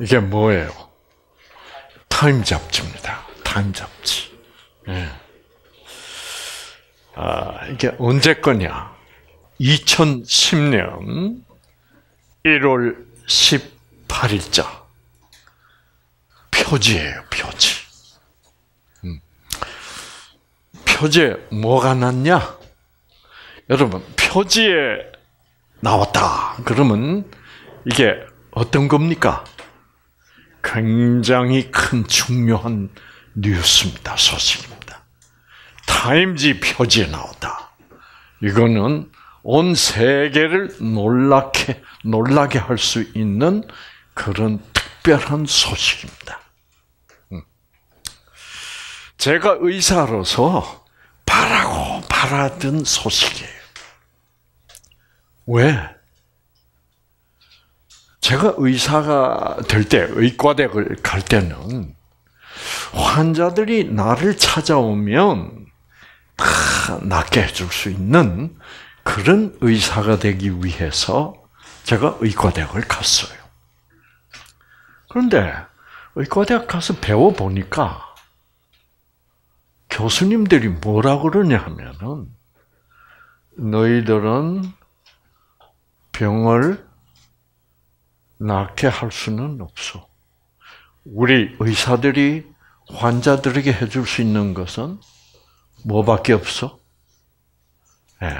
이게 뭐예요? 타임 잡지입니다. 타임 잡지. 예. 아, 이게 언제 거냐? 2010년 1월 18일자 표지예요, 표지. 음. 표지에 뭐가 났냐? 여러분, 표지에 나왔다. 그러면 이게 어떤 겁니까? 굉장히 큰 중요한 뉴스입니다. 소식입니다. 타임지 표지에 나온다. 이거는 온 세계를 놀라게 놀라게 할 수 있는 그런 특별한 소식입니다. 음. 제가 의사로서 바라고 바라던 소식이에요. 왜? 제가 의사가 될 때, 의과대학을 갈 때는 환자들이 나를 찾아오면 다 낫게 해줄 수 있는 그런 의사가 되기 위해서 제가 의과대학을 갔어요. 그런데 의과대학 가서 배워보니까 교수님들이 뭐라 그러냐 하면은 너희들은 병을 낫게 할 수는 없어. 우리 의사들이 환자들에게 해줄 수 있는 것은 뭐밖에 없어? 예. 네.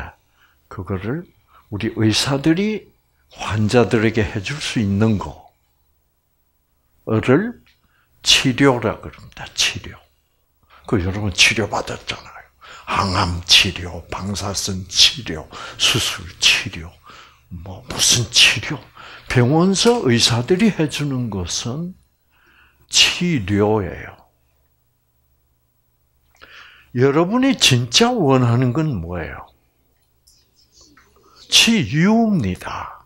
그거를 우리 의사들이 환자들에게 해줄 수 있는 거를 치료라 그럽니다. 치료. 그 여러분 치료 받았잖아요. 항암 치료, 방사선 치료, 수술 치료, 뭐 무슨 치료 병원서 의사들이 해주는 것은 치료예요. 여러분이 진짜 원하는 건 뭐예요? 치유입니다.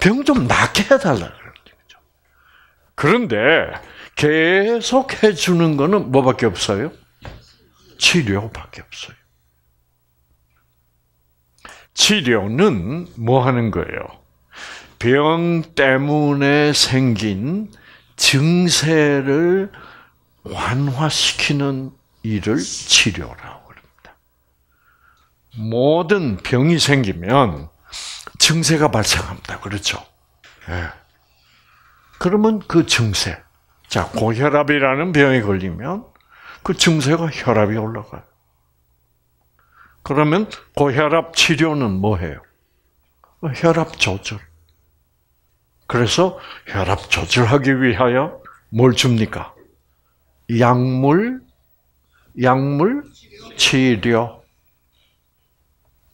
병 좀 낫게 해달라는 거죠. 그런데 계속 해주는 거는 뭐밖에 없어요? 치료밖에 없어요. 치료는 뭐 하는 거예요? 병 때문에 생긴 증세를 완화시키는 일을 치료라고 합니다. 모든 병이 생기면 증세가 발생합니다. 그렇죠? 예. 그러면 그 증세, 자 고혈압이라는 병에 걸리면 그 증세가 혈압이 올라가요. 그러면 고혈압 치료는 뭐해요? 어, 혈압 조절. 그래서 혈압 조절하기 위하여 뭘 줍니까? 약물, 약물 치료.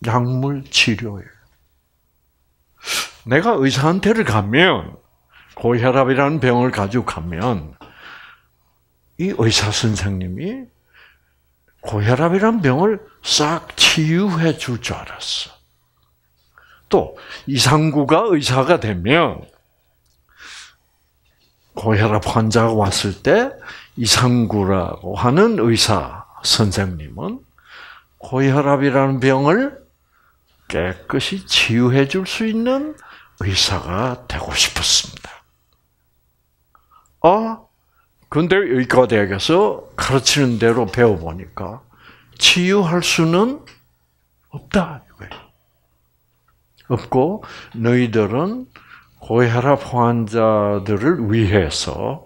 약물 치료예요. 내가 의사한테를 가면 고혈압이라는 병을 가지고 가면 이 의사 선생님이 고혈압이라는 병을 싹 치유해 줄 줄 알았어. 또 이상구가 의사가 되면 고혈압 환자가 왔을 때 이상구라고 하는 의사 선생님은 고혈압이라는 병을 깨끗이 치유해 줄 수 있는 의사가 되고 싶었습니다. 아, 근데 의과대학에서 가르치는 대로 배워보니까 치유할 수는 없다. 없고, 너희들은 고혈압 환자들을 위해서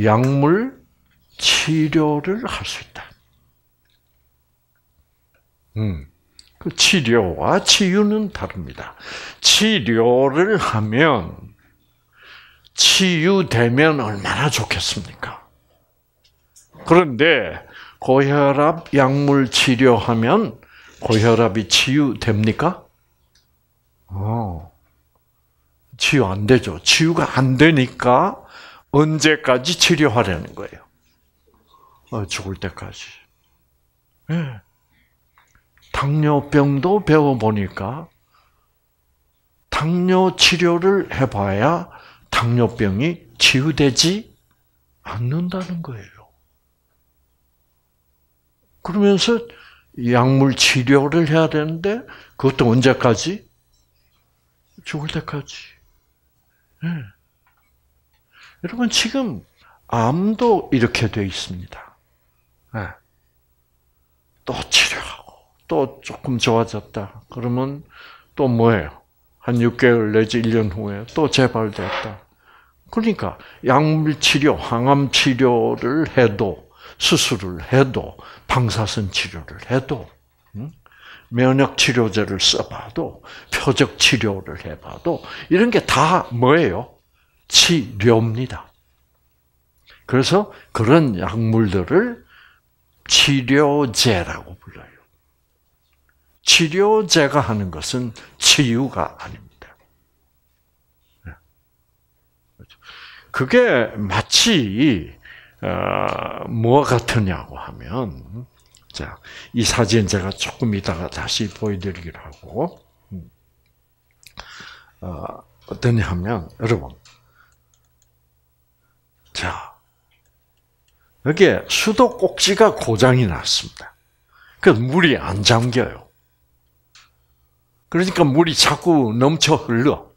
약물 치료를 할 수 있다. 음. 그 치료와 치유는 다릅니다. 치료를 하면 치유되면 얼마나 좋겠습니까? 그런데 고혈압 약물 치료하면 고혈압이 치유됩니까? 어. 치유 안 되죠. 치유가 안 되니까 언제까지 치료하려는 거예요. 어, 죽을 때까지. 네. 당뇨병도 배워보니까 당뇨 치료를 해봐야 당뇨병이 치유되지 않는다는 거예요. 그러면서 약물 치료를 해야 되는데 그것도 언제까지? 죽을 때까지. 예. 여러분 지금 암도 이렇게 돼 있습니다. 예. 또 치료하고 또 조금 좋아졌다. 그러면 또 뭐예요? 한 6개월 내지 1년 후에 또 재발됐다. 그러니까 약물 치료, 항암 치료를 해도 수술을 해도 방사선 치료를 해도 면역 치료제를 써봐도 표적 치료를 해봐도 이런 게 다 뭐예요? 치료입니다. 그래서 그런 약물들을 치료제라고 불러요. 치료제가 하는 것은 치유가 아닙니다. 네. 그렇죠. 그게 마치 뭐 같으냐고 하면 자, 이 사진 제가 조금 이따가 다시 보여드리기로 하고, 음. 어, 어떠냐 하면, 여러분. 자, 여기에 수도 꼭지가 고장이 났습니다. 그 물이 안 잠겨요. 그러니까 물이 자꾸 넘쳐 흘러.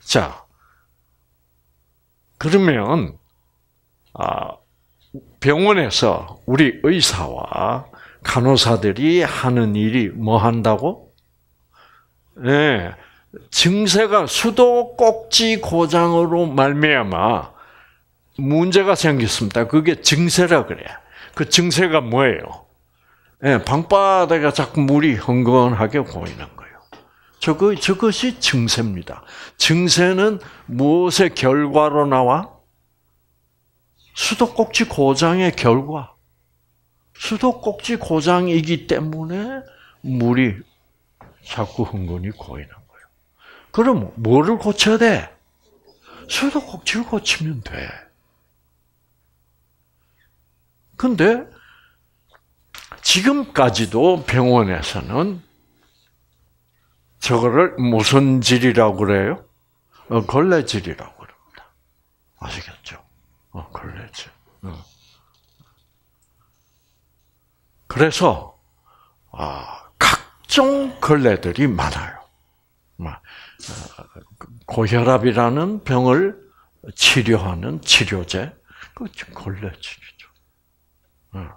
자, 그러면, 아, 병원에서 우리 의사와 간호사들이 하는 일이 뭐 한다고? 네, 증세가 수도 꼭지 고장으로 말미암아 문제가 생겼습니다. 그게 증세라 그래. 그 증세가 뭐예요? 네, 방바닥에 자꾸 물이 흥건하게 보이는 거예요. 저거 저것이 증세입니다. 증세는 무엇의 결과로 나와? 수도꼭지 고장의 결과, 수도꼭지 고장이기 때문에 물이 자꾸 흥건히 고이는 거예요. 그럼 뭐를 고쳐야 돼? 수도꼭지를 고치면 돼. 근데 지금까지도 병원에서는 저거를 무슨 질이라고 그래요? 어, 걸레질이라고 그럽니다. 아시겠어요? 어, 걸렸지. 어. 그래서 아, 각종 걸레들이 많아요. 아, 고혈압이라는 병을 치료하는 치료제, 그 걸레 치료죠. 어.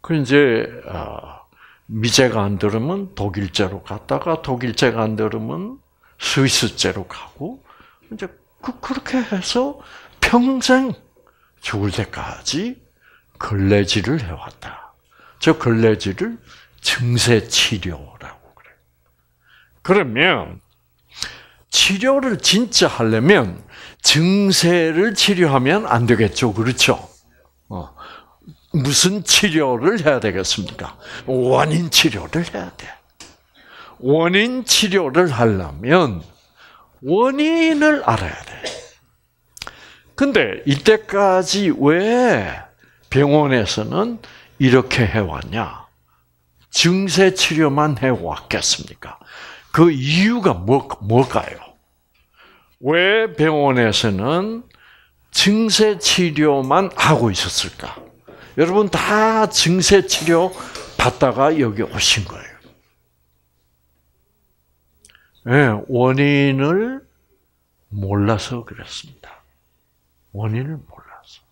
그 이제 아, 미제가 안 들으면 독일제로 갔다가 독일제가 안 들으면 스위스제로 가고 이제 그, 그렇게 해서 평생 죽을 때까지 걸레질을 해왔다. 저 걸레질을 증세 치료라고 그래. 그러면 치료를 진짜 하려면 증세를 치료하면 안 되겠죠, 그렇죠? 어. 무슨 치료를 해야 되겠습니까? 원인 치료를 해야 돼. 원인 치료를 하려면 원인을 알아야 돼. 근데 이때까지 왜 병원에서는 이렇게 해왔냐? 증세 치료만 해왔겠습니까? 그 이유가 뭐, 뭘까요? 왜 병원에서는 증세 치료만 하고 있었을까? 여러분 다 증세 치료 받다가 여기 오신 거예요. 네, 원인을 몰라서 그랬습니다. 원인을 몰라서.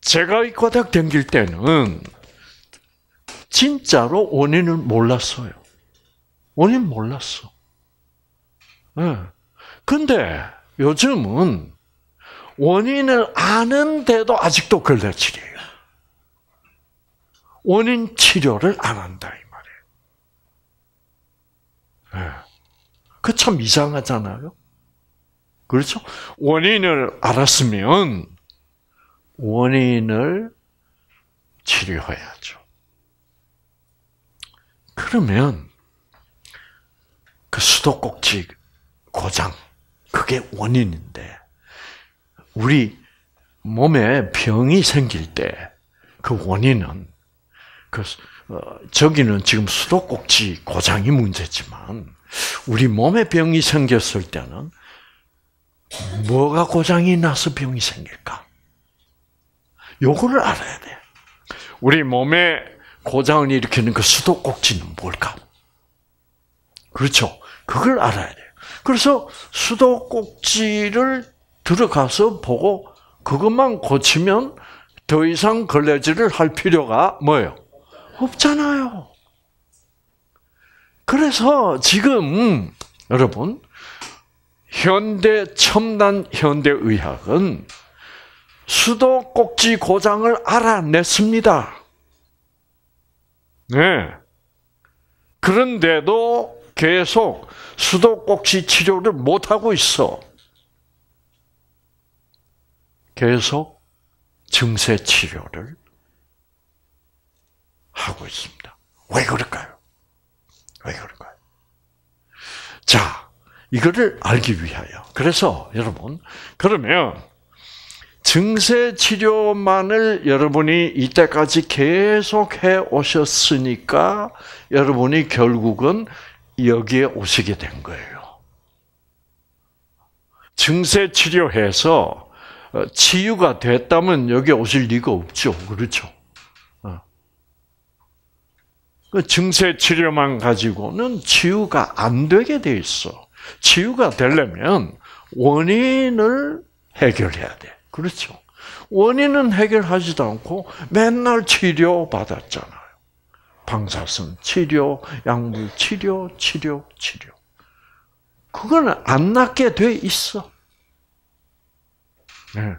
제가 이 과닥 댕길 때는 진짜로 원인을 몰랐어요. 원인 몰랐어. 예. 근데 요즘은 원인을 아는데도 아직도 걸레치이에요 원인 치료를 안 한다, 이 말이에요. 예. 그참 이상하잖아요? 그렇죠? 원인을 알았으면 원인을 치료해야죠. 그러면 그 수도꼭지 고장 그게 원인인데 우리 몸에 병이 생길 때 그 원인은 그 어, 저기는 지금 수도꼭지 고장이 문제지만 우리 몸에 병이 생겼을 때는 뭐가 고장이 나서 병이 생길까? 요거를 알아야 돼. 우리 몸에 고장을 일으키는 그 수도꼭지는 뭘까? 그렇죠. 그걸 알아야 돼요. 그래서 수도꼭지를 들어가서 보고 그것만 고치면 더 이상 걸레질을 할 필요가 뭐예요? 없잖아요. 그래서 지금 여러분 현대 첨단 현대 의학은 수도꼭지 고장을 알아냈습니다. 네. 그런데도 계속 수도꼭지 치료를 못하고 있어. 계속 증세 치료를 하고 있습니다. 왜 그럴까요? 왜 그럴까요? 자, 이거를 알기 위하여. 그래서 여러분, 그러면 증세 치료만을 여러분이 이때까지 계속 해 오셨으니까 여러분이 결국은 여기에 오시게 된 거예요. 증세 치료해서 어, 치유가 됐다면 여기 오실 리가 없죠. 그렇죠? 어. 그 증세 치료만 가지고는 치유가 안 되게 돼 있어. 치유가 되려면 원인을 해결해야 돼. 그렇죠? 원인은 해결하지도 않고 맨날 치료 받았잖아요. 방사선 치료, 약물 치료, 치료, 치료. 그건 안 낫게 돼 있어. 네.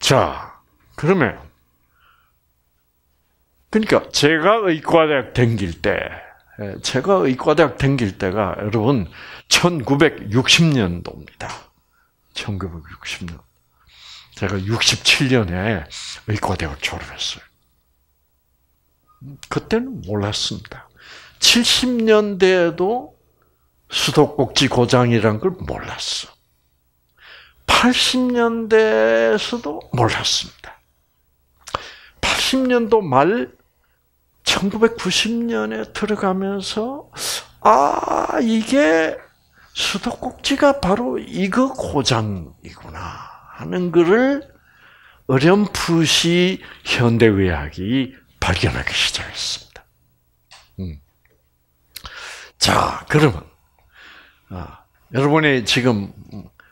자, 그러면 그러니까 제가 의과대학 댕길 때 예, 제가 의과대학 댕길 때가 여러분 1960년도입니다. 1960년. 제가 67년에 의과대학 졸업했어요. 그때는 몰랐습니다. 70년대에도 수도꼭지 고장이란 걸 몰랐어. 80년대에서도 몰랐습니다. 80년도 말 1990년에 들어가면서 아 이게 수도꼭지가 바로 이거 고장이구나 하는 것을 어렴풋이 현대의학이 발견하기 시작했습니다. 음. 자, 그러면 아, 여러분이 지금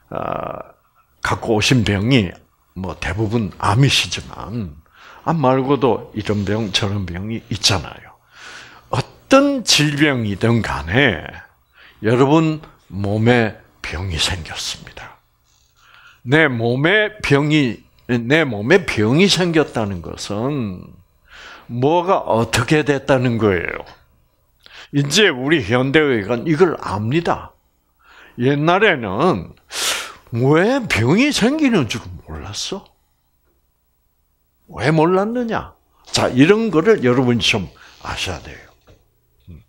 아, 갖고 오신 병이 뭐 대부분 암이시지만 암 아, 말고도 이런 병, 저런 병이 있잖아요. 어떤 질병이든 간에 여러분 몸에 병이 생겼습니다. 내 몸에 병이 내 몸에 병이 생겼다는 것은 뭐가 어떻게 됐다는 거예요. 이제 우리 현대의학은 이걸 압니다. 옛날에는 왜 병이 생기는 줄 몰랐어? 왜 몰랐느냐? 자, 이런 거를 여러분이 좀 아셔야 돼요. 음.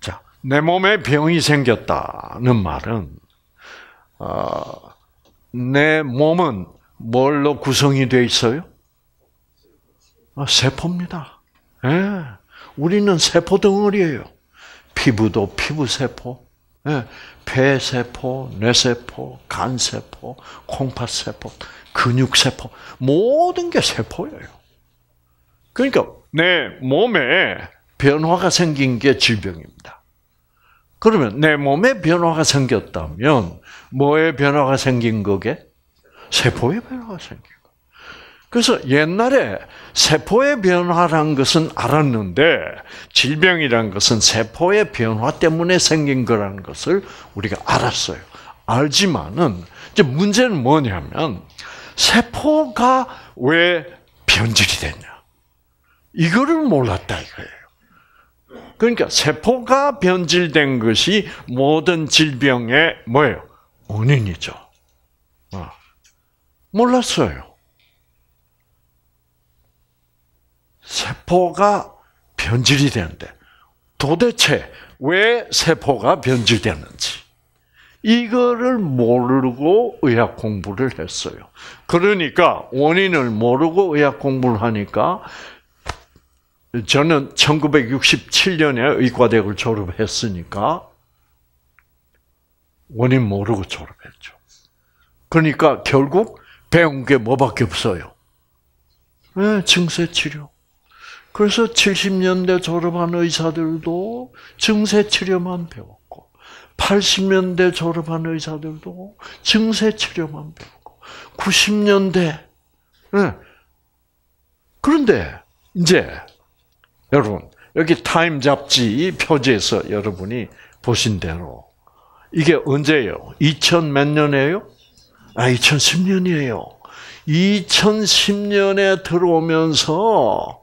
자, 내 몸에 병이 생겼다는 말은, 어, 내 몸은 뭘로 구성이 되어 있어요? 아, 세포입니다. 예. 우리는 세포 덩어리예요. 피부도 피부 세포, 예. 폐 세포, 뇌 세포, 간 세포, 콩팥 세포. 근육세포, 모든 게 세포예요. 그러니까 내 몸에 변화가 생긴 게 질병입니다. 그러면 내 몸에 변화가 생겼다면 뭐에 변화가 생긴 거게? 세포의 변화가 생긴 거. 그래서 옛날에 세포의 변화란 것은 알았는데 질병이란 것은 세포의 변화 때문에 생긴 거라는 것을 우리가 알았어요. 알지만은 이제 문제는 뭐냐면 세포가 왜 변질이 되냐? 이거를 몰랐다 이거예요. 그러니까 세포가 변질된 것이 모든 질병의 뭐예요? 원인이죠. 어. 몰랐어요. 세포가 변질이 되는데 도대체 왜 세포가 변질되는지 이거를 모르고 의학 공부를 했어요. 그러니까 원인을 모르고 의학 공부를 하니까 저는 1967년에 의과대학을 졸업했으니까 원인 모르고 졸업했죠. 그러니까 결국 배운 게 뭐밖에 없어요. 네, 증세 치료. 그래서 70년대 졸업한 의사들도 증세 치료만 배워. 80년대 졸업한 의사들도 증세 치료만 부르고 90년대 네. 예. 그런데 이제 여러분 여기 타임 잡지 표지에서 여러분이 보신 대로 이게 언제예요? 2000 몇년에요 아, 2010년이에요. 2010년에 들어오면서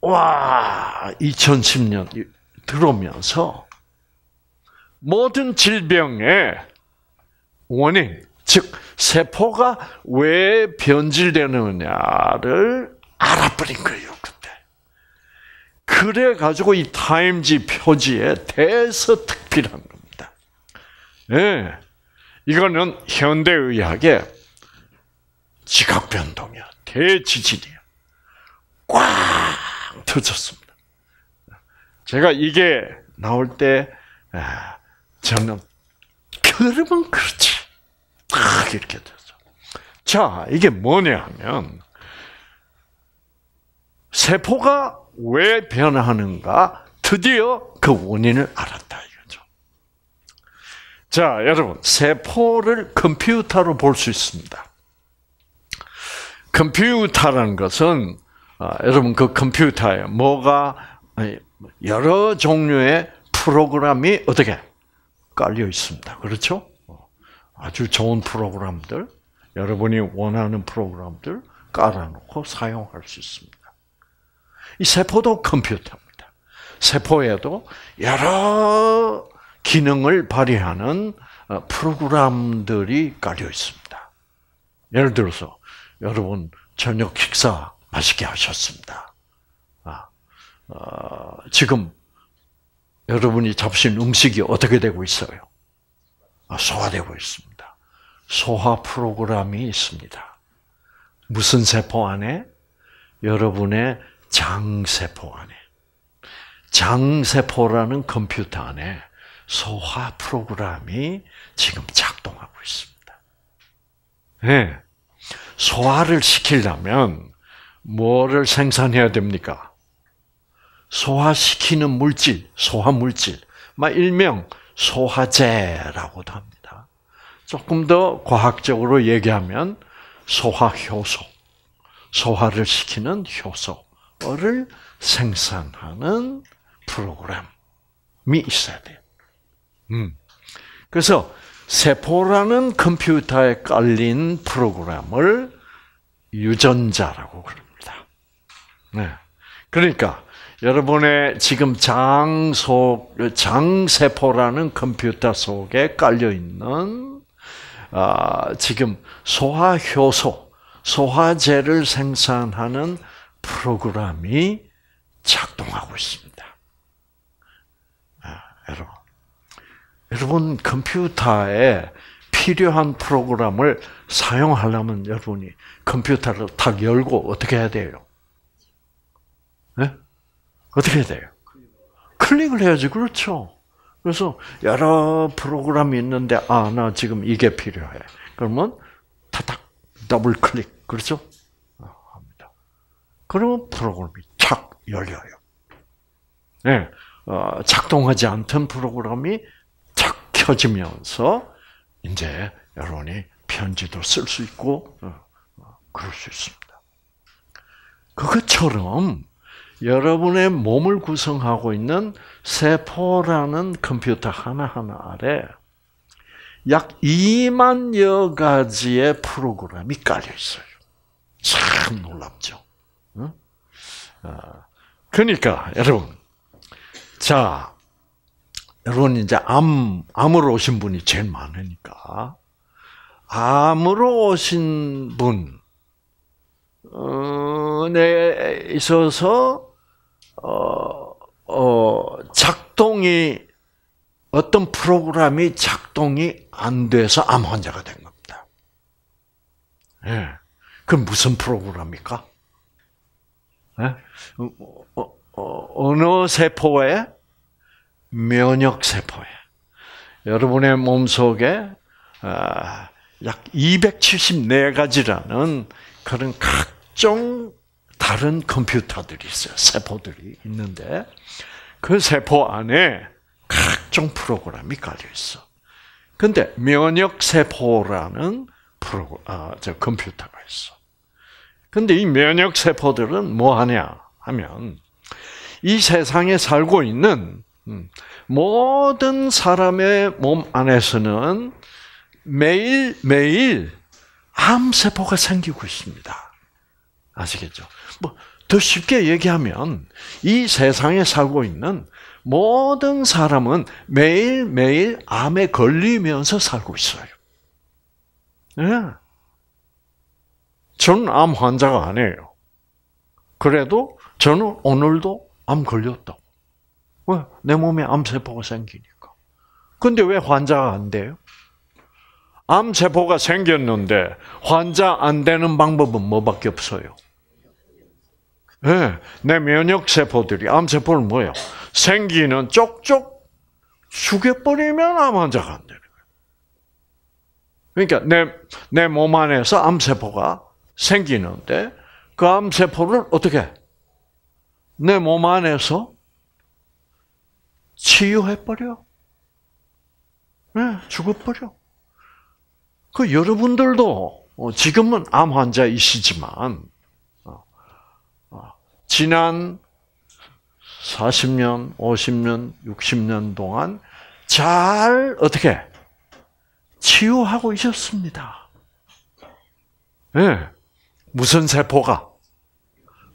와, 2010년 들어오면서 모든 질병의 원인, 즉 세포가 왜 변질되느냐를 알아버린 거예요. 그때. 그래 가지고 이 타임지 표지에 대서특필한 겁니다. 예, 이거는 현대 의학의 지각 변동이야, 대지진이야, 꽝 터졌습니다. 제가 이게 나올 때 저는 예, 그러면 그렇지 딱 이렇게 됐어. 자 이게 뭐냐 면 세포가 왜변하는가 드디어 그 원인을 알았다 이거죠. 자 여러분 세포를 컴퓨터로 볼 수 있습니다. 컴퓨터라는 것은 아, 여러분 그 컴퓨터에 뭐가 여러 종류의 프로그램이 어떻게 깔려 있습니다. 그렇죠? 아주 좋은 프로그램들, 여러분이 원하는 프로그램들 깔아놓고 사용할 수 있습니다. 이 세포도 컴퓨터입니다. 세포에도 여러 기능을 발휘하는 어, 프로그램들이 깔려 있습니다. 예를 들어서 여러분 저녁 식사 맛있게 하셨습니다. 어, 지금 여러분이 잡신 음식이 어떻게 되고 있어요? 아, 소화되고 있습니다. 소화 프로그램이 있습니다. 무슨 세포 안에? 여러분의 장세포 안에. 장세포라는 컴퓨터 안에 소화 프로그램이 지금 작동하고 있습니다. 네. 소화를 시키려면 뭐를 생산해야 됩니까? 소화시키는 물질, 소화물질, 막 일명 소화제라고도 합니다. 조금 더 과학적으로 얘기하면 소화효소, 소화를 시키는 효소를 생산하는 프로그램이 있어야 돼요. 음. 그래서 세포라는 컴퓨터에 깔린 프로그램을 유전자라고 그럽니다. 네. 그러니까 여러분의 지금 장 속, 장세포라는 컴퓨터 속에 깔려있는, 아, 지금 소화효소, 소화제를 생산하는 프로그램이 작동하고 있습니다. 아, 여러분. 여러분, 컴퓨터에 필요한 프로그램을 사용하려면 여러분이 컴퓨터를 탁 열고 어떻게 해야 돼요? 어떻게 돼요? 클릭을 해야지 그렇죠. 그래서 여러 프로그램이 있는데 아나 지금 이게 필요해. 그러면 타닥 더블 클릭 그렇죠? 아, 합니다. 그러면 프로그램이 착 열려요. 네, 어, 작동하지 않던 프로그램이 착 켜지면서 이제 여러분이 편지도 쓸 수 있고 어, 어, 그럴 수 있습니다. 그것처럼 여러분의 몸을 구성하고 있는 세포라는 컴퓨터 하나하나 아래 약 2만여 가지의 프로그램이 깔려 있어요. 참 놀랍죠. 응? 아, 그러니까 여러분, 자 여러분 이제 암 암으로 오신 분이 제일 많으니까 암으로 오신 분에 어, 네, 있어서 어, 어, 작동이 어떤 프로그램이 작동이 안 돼서 암 환자가 된 겁니다. 예. 그 무슨 프로그램입니까? 예? 어, 어, 어 어느 세포에? 면역 세포에. 여러분의 몸 속에 아, 약 274가지라는 그런 각종 다른 컴퓨터들이 있어요. 세포들이 있는데 그 세포 안에 각종 프로그램이 깔려 있어. 근데 면역 세포라는 프로 아, 저 컴퓨터가 있어. 근데 이 면역 세포들은 뭐 하냐 하면 이 세상에 살고 있는 음, 모든 사람의 몸 안에서는 매일매일 암세포가 생기고 있습니다. 아시겠죠? 뭐, 더 쉽게 얘기하면, 이 세상에 살고 있는 모든 사람은 매일매일 암에 걸리면서 살고 있어요. 예. 저는 암 환자가 아니에요. 그래도 저는 오늘도 암 걸렸다고. 왜? 내 몸에 암세포가 생기니까. 근데 왜 환자가 안 돼요? 암세포가 생겼는데 환자 안 되는 방법은 뭐밖에 없어요? 네, 내 면역 세포들이 암세포는 뭐예요? 생기는 쪽쪽 죽여버리면 암 환자가 안 되는 거예요. 그러니까 내 내 몸 안에서 암세포가 생기는데 그 암세포를 어떻게 내 몸 안에서 치유해버려. 네, 죽어버려. 그 여러분들도 어, 지금은 암 환자이시지만 지난 40년, 50년, 60년 동안 잘 어떻게 치유하고 있었습니다. 예. 네. 무슨 세포가?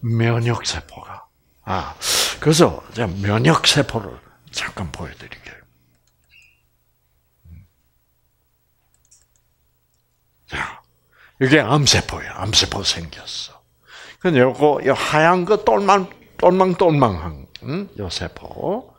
면역 세포가. 아. 그래서 제가 면역 세포를 잠깐 보여 드릴게요. 자. 이게 암세포예요. 암세포 생겼어. 그럼 요거 요 하얀 거 똘망 똘망똘망한 응? 요 세포.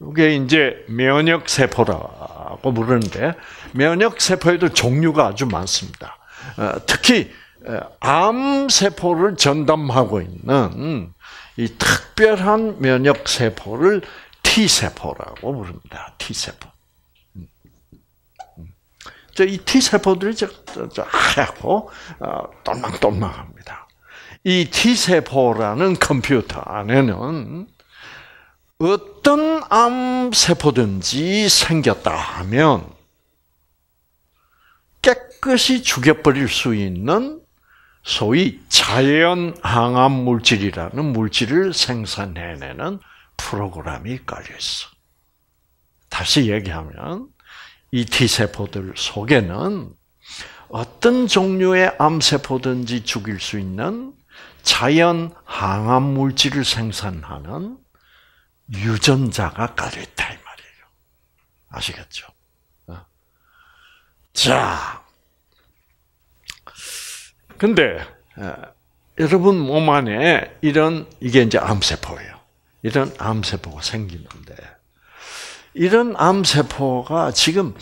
이게 이제 면역 세포라고 부르는데 면역 세포에도 종류가 아주 많습니다. 어, 특히 어, 암 세포를 전담하고 있는 이 특별한 면역 세포를 T 세포라고 부릅니다. T 세포. 음. 음. 이 T 세포들이 저, 저, 하얗고 어, 똘망똘망합니다. 이 T세포라는 컴퓨터 안에는 어떤 암세포든지 생겼다 하면 깨끗이 죽여버릴 수 있는 소위 자연 항암 물질이라는 물질을 생산해내는 프로그램이 깔려 있어. 다시 얘기하면 이 T세포들 속에는 어떤 종류의 암세포든지 죽일 수 있는 자연 항암 물질을 생산하는 유전자가 가려있다이 말이에요. 아시겠죠? 어? 자, 근데 어, 여러분 몸 안에 이런 이게 이제 암세포예요. 이런 암세포가 생기는데 이런 암세포가 지금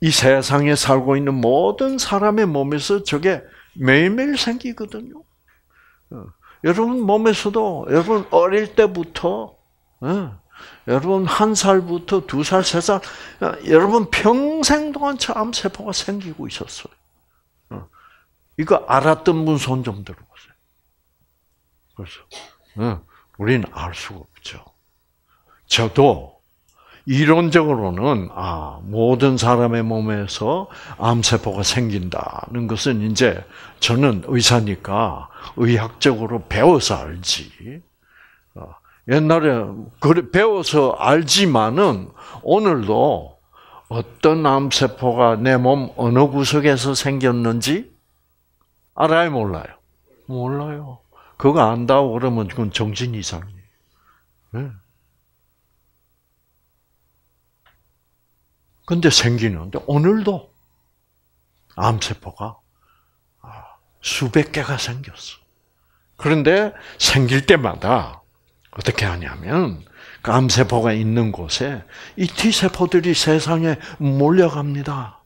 이 세상에 살고 있는 모든 사람의 몸에서 저게 매일매일 생기거든요. 어. 여러분 몸에서도 여러분 어릴 때부터 어. 여러분 한 살부터 두 살, 세 살, 어. 여러분 평생 동안 저 암세포가 생기고 있었어요. 이거 알았던 분 손 좀 들어보세요. 그래서 우리는 알 수가 없죠. 저도 이론적으로는 아, 모든 사람의 몸에서 암세포가 생긴다는 것은 이제 저는 의사니까 의학적으로 배워서 알지. 어, 옛날에 배워서 알지만은 오늘도 어떤 암세포가 내 몸 어느 구석에서 생겼는지 알아요, 몰라요? 몰라요. 그거 안다고 그러면 그건 정신 이상이에요. 네. 근데 생기는데 오늘도 암세포가 아, 수백 개가 생겼어. 그런데 생길 때마다 어떻게 하냐면 그 암세포가 있는 곳에 이 T세포들이 세상에 몰려갑니다.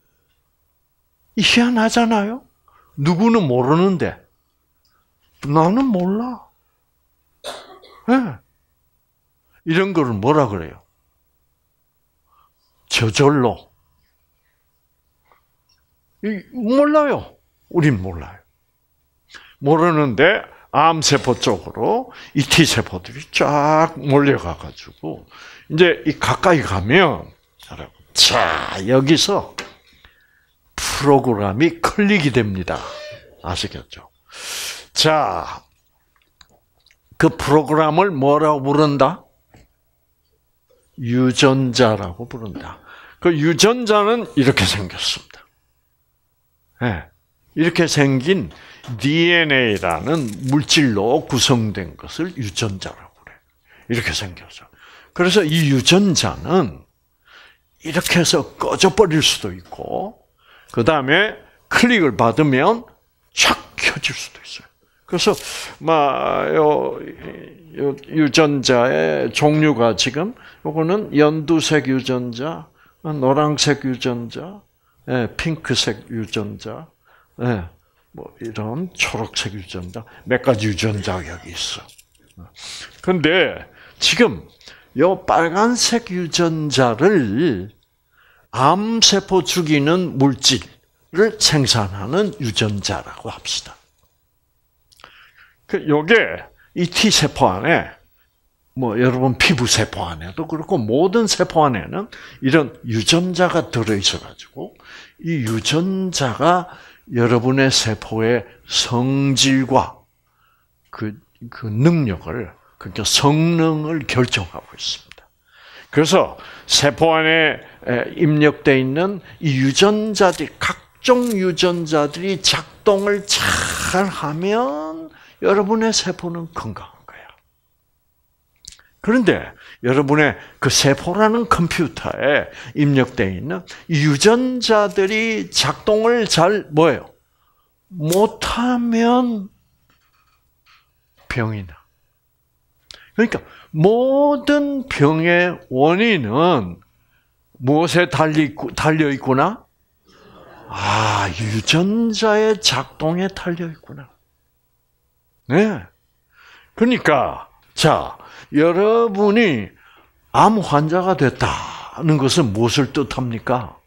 희한하잖아요? 누구는 모르는데 나는 몰라. 네. 이런 거를 뭐라 그래요? 저절로. 몰라요. 우린 몰라요. 모르는데 암세포 쪽으로 이 T세포들이 쫙 몰려가가지고, 이제 이 가까이 가면, 여러분, 자, 여기서 프로그램이 클릭이 됩니다. 아시겠죠? 자, 그 프로그램을 뭐라고 부른다? 유전자라고 부른다. 그 유전자는 이렇게 생겼습니다. 네. 이렇게 생긴 DNA라는 물질로 구성된 것을 유전자라고 그래. 이렇게 생겨서. 그래서 이 유전자는 이렇게 해서 꺼져버릴 수도 있고, 그 다음에 클릭을 받으면 착 켜질 수도 있어요. 그래서, 막, 유전자의 종류가 지금, 요거는 연두색 유전자, 노란색 유전자, 예, 핑크색 유전자, 예, 뭐 이런 초록색 유전자 몇 가지 유전자가 여기 있어. 근데 지금 요 빨간색 유전자를 암세포 죽이는 물질을 생산하는 유전자라고 합시다. 그 요게 이 T세포 안에 뭐 여러분 피부 세포 안에도 그렇고 모든 세포 안에는 이런 유전자가 들어 있어 가지고 이 유전자가 여러분의 세포의 성질과 그, 그 능력을 그러니까 성능을 결정하고 있습니다. 그래서 세포 안에 입력되어 있는 이 유전자들이 각종 유전자들이 작동을 잘 하면 여러분의 세포는 건강. 그런데 여러분의 그 세포라는 컴퓨터에 입력되어 있는 유전자들이 작동을 잘 뭐예요? 못하면 병이 나. 그러니까 모든 병의 원인은 무엇에 달 달려 있구나? 아 유전자의 작동에 달려 있구나. 네. 그러니까 자 여러분이 암 환자가 됐다는 것은 무엇을 뜻합니까?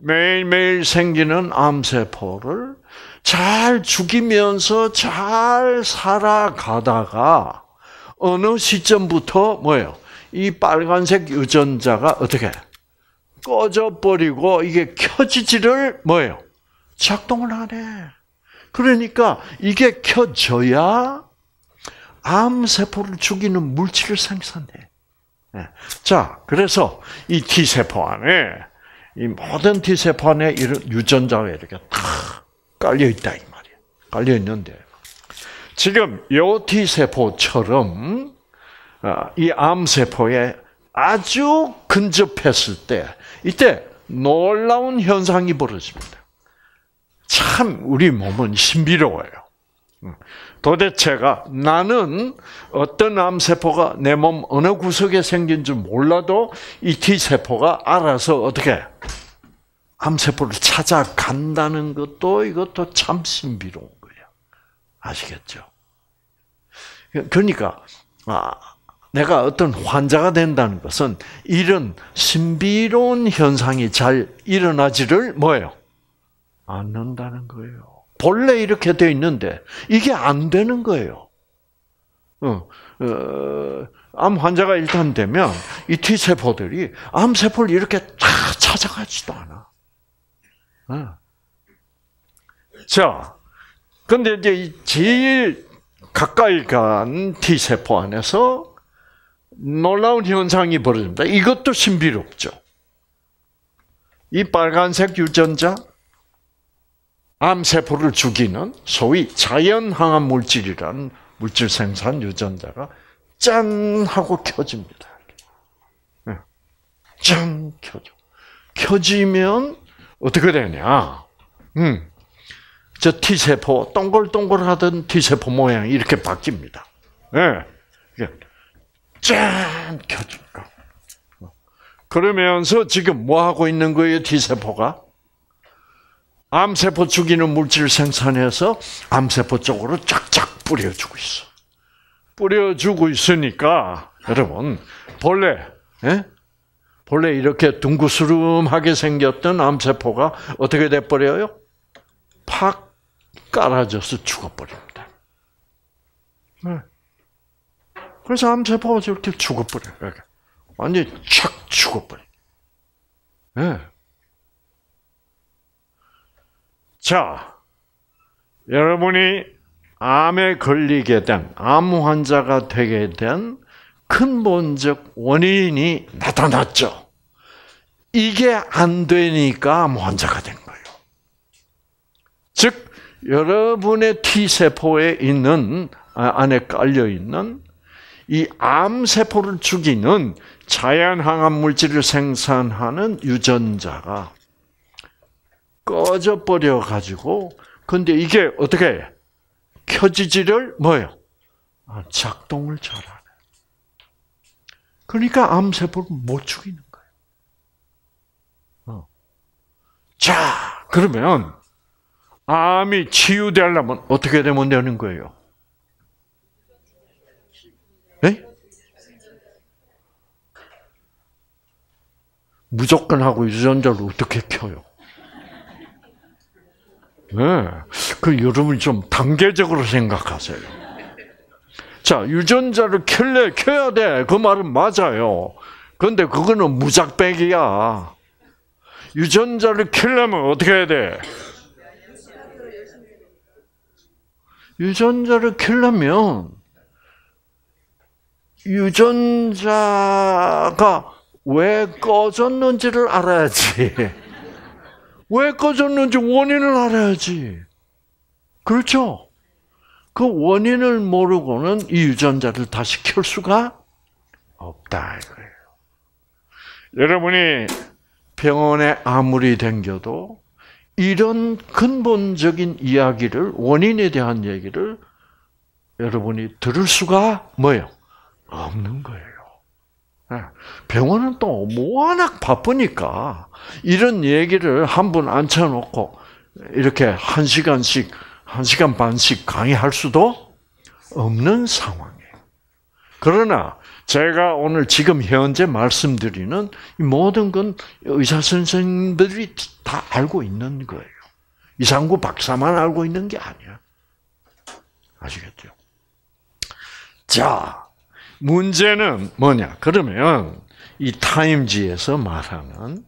매일매일 생기는 암세포를 잘 죽이면서 잘 살아가다가 어느 시점부터 뭐예요? 이 빨간색 유전자가 어떻게 꺼져버리고 이게 켜지지를 뭐예요? 작동을 안 해. 그러니까 이게 켜져야 암세포를 죽이는 물질을 생산해. 예. 자, 그래서 이 T세포 안에, 이 모든 T세포 안에 이런 유전자가 이렇게 탁 깔려있다, 이 말이야. 깔려있는데, 지금 요 T세포처럼, 어, 이 암세포에 아주 근접했을 때, 이때 놀라운 현상이 벌어집니다. 참, 우리 몸은 신비로워요. 음. 도대체가 나는 어떤 암세포가 내 몸 어느 구석에 생긴 줄 몰라도 이 T세포가 알아서 어떻게 암세포를 찾아간다는 것도 이것도 참 신비로운 거예요. 아시겠죠? 그러니까 아, 내가 어떤 환자가 된다는 것은 이런 신비로운 현상이 잘 일어나지를 뭐예요? 않는다는 거예요. 본래 이렇게 돼 있는데 이게 안 되는 거예요. 어, 어, 암 환자가 일단 되면 이 T 세포들이 암 세포를 이렇게 찾아가지도 않아. 어. 자, 근데 이제 제일 가까이 간 T 세포 안에서 놀라운 현상이 벌어집니다. 이것도 신비롭죠. 이 빨간색 유전자 암세포를 죽이는 소위 자연항암 물질이라는 물질 생산 유전자가 짠 하고 켜집니다. 예. 짠 켜져. 켜지면 어떻게 되냐? 음. 저 T세포, 동글동글하던 T세포 모양이 이렇게 바뀝니다. 예. 짠! 켜질까. 그러면서 지금 뭐 하고 있는 거예요, T세포가? 암세포 죽이는 물질 생산해서 암세포 쪽으로 쫙쫙 뿌려주고 있어. 뿌려주고 있으니까 여러분 본래 예? 본래 이렇게 둥그스름하게 생겼던 암세포가 어떻게 돼 버려요? 팍 깔아져서 죽어버립니다. 네. 그래서 암세포가 이렇게 죽어버려. 완전 착 죽어버려. 예. 자, 여러분이 암에 걸리게 된, 암 환자가 되게 된 근본적 원인이 나타났죠. 이게 안 되니까 암 환자가 된 거예요. 즉, 여러분의 T세포에 있는, 아, 안에 깔려있는 이 암세포를 죽이는 자연항암 물질을 생산하는 유전자가 꺼져 버려 가지고 근데 이게 어떻게 켜지지를 뭐예요? 아, 작동을 잘하네. 그러니까 암세포를 못 죽이는 거예요. 어. 자, 그러면 암이 치유되려면 어떻게 되면 되는 거예요? 네? 무조건 하고 유전자를 어떻게 켜요? 네. 그 여러분 좀 단계적으로 생각하세요. 자, 유전자를 켤래 켜야 돼. 그 말은 맞아요. 근데 그거는 무작백이야. 유전자를 켜려면 어떻게 해야 돼? 유전자를 켜려면 유전자가 왜 꺼졌는지를 알아야지. 왜 꺼졌는지 원인을 알아야지. 그렇죠? 그 원인을 모르고는 이 유전자를 다시 켤 수가 없다 이거예요. 여러분이 병원에 아무리 댕겨도 이런 근본적인 이야기를 원인에 대한 얘기를 여러분이 들을 수가 뭐예요? 없는 거예요. 예. 병원은 또 워낙 바쁘니까 이런 얘기를 한 분 앉혀놓고 이렇게 한 시간씩, 한 시간 반씩 강의할 수도 없는 상황이에요. 그러나 제가 오늘 지금 현재 말씀드리는 모든 건 의사 선생님들이 다 알고 있는 거예요. 이상구 박사만 알고 있는 게 아니야. 아시겠죠? 자, 문제는 뭐냐? 그러면 이 타임지에서 말하는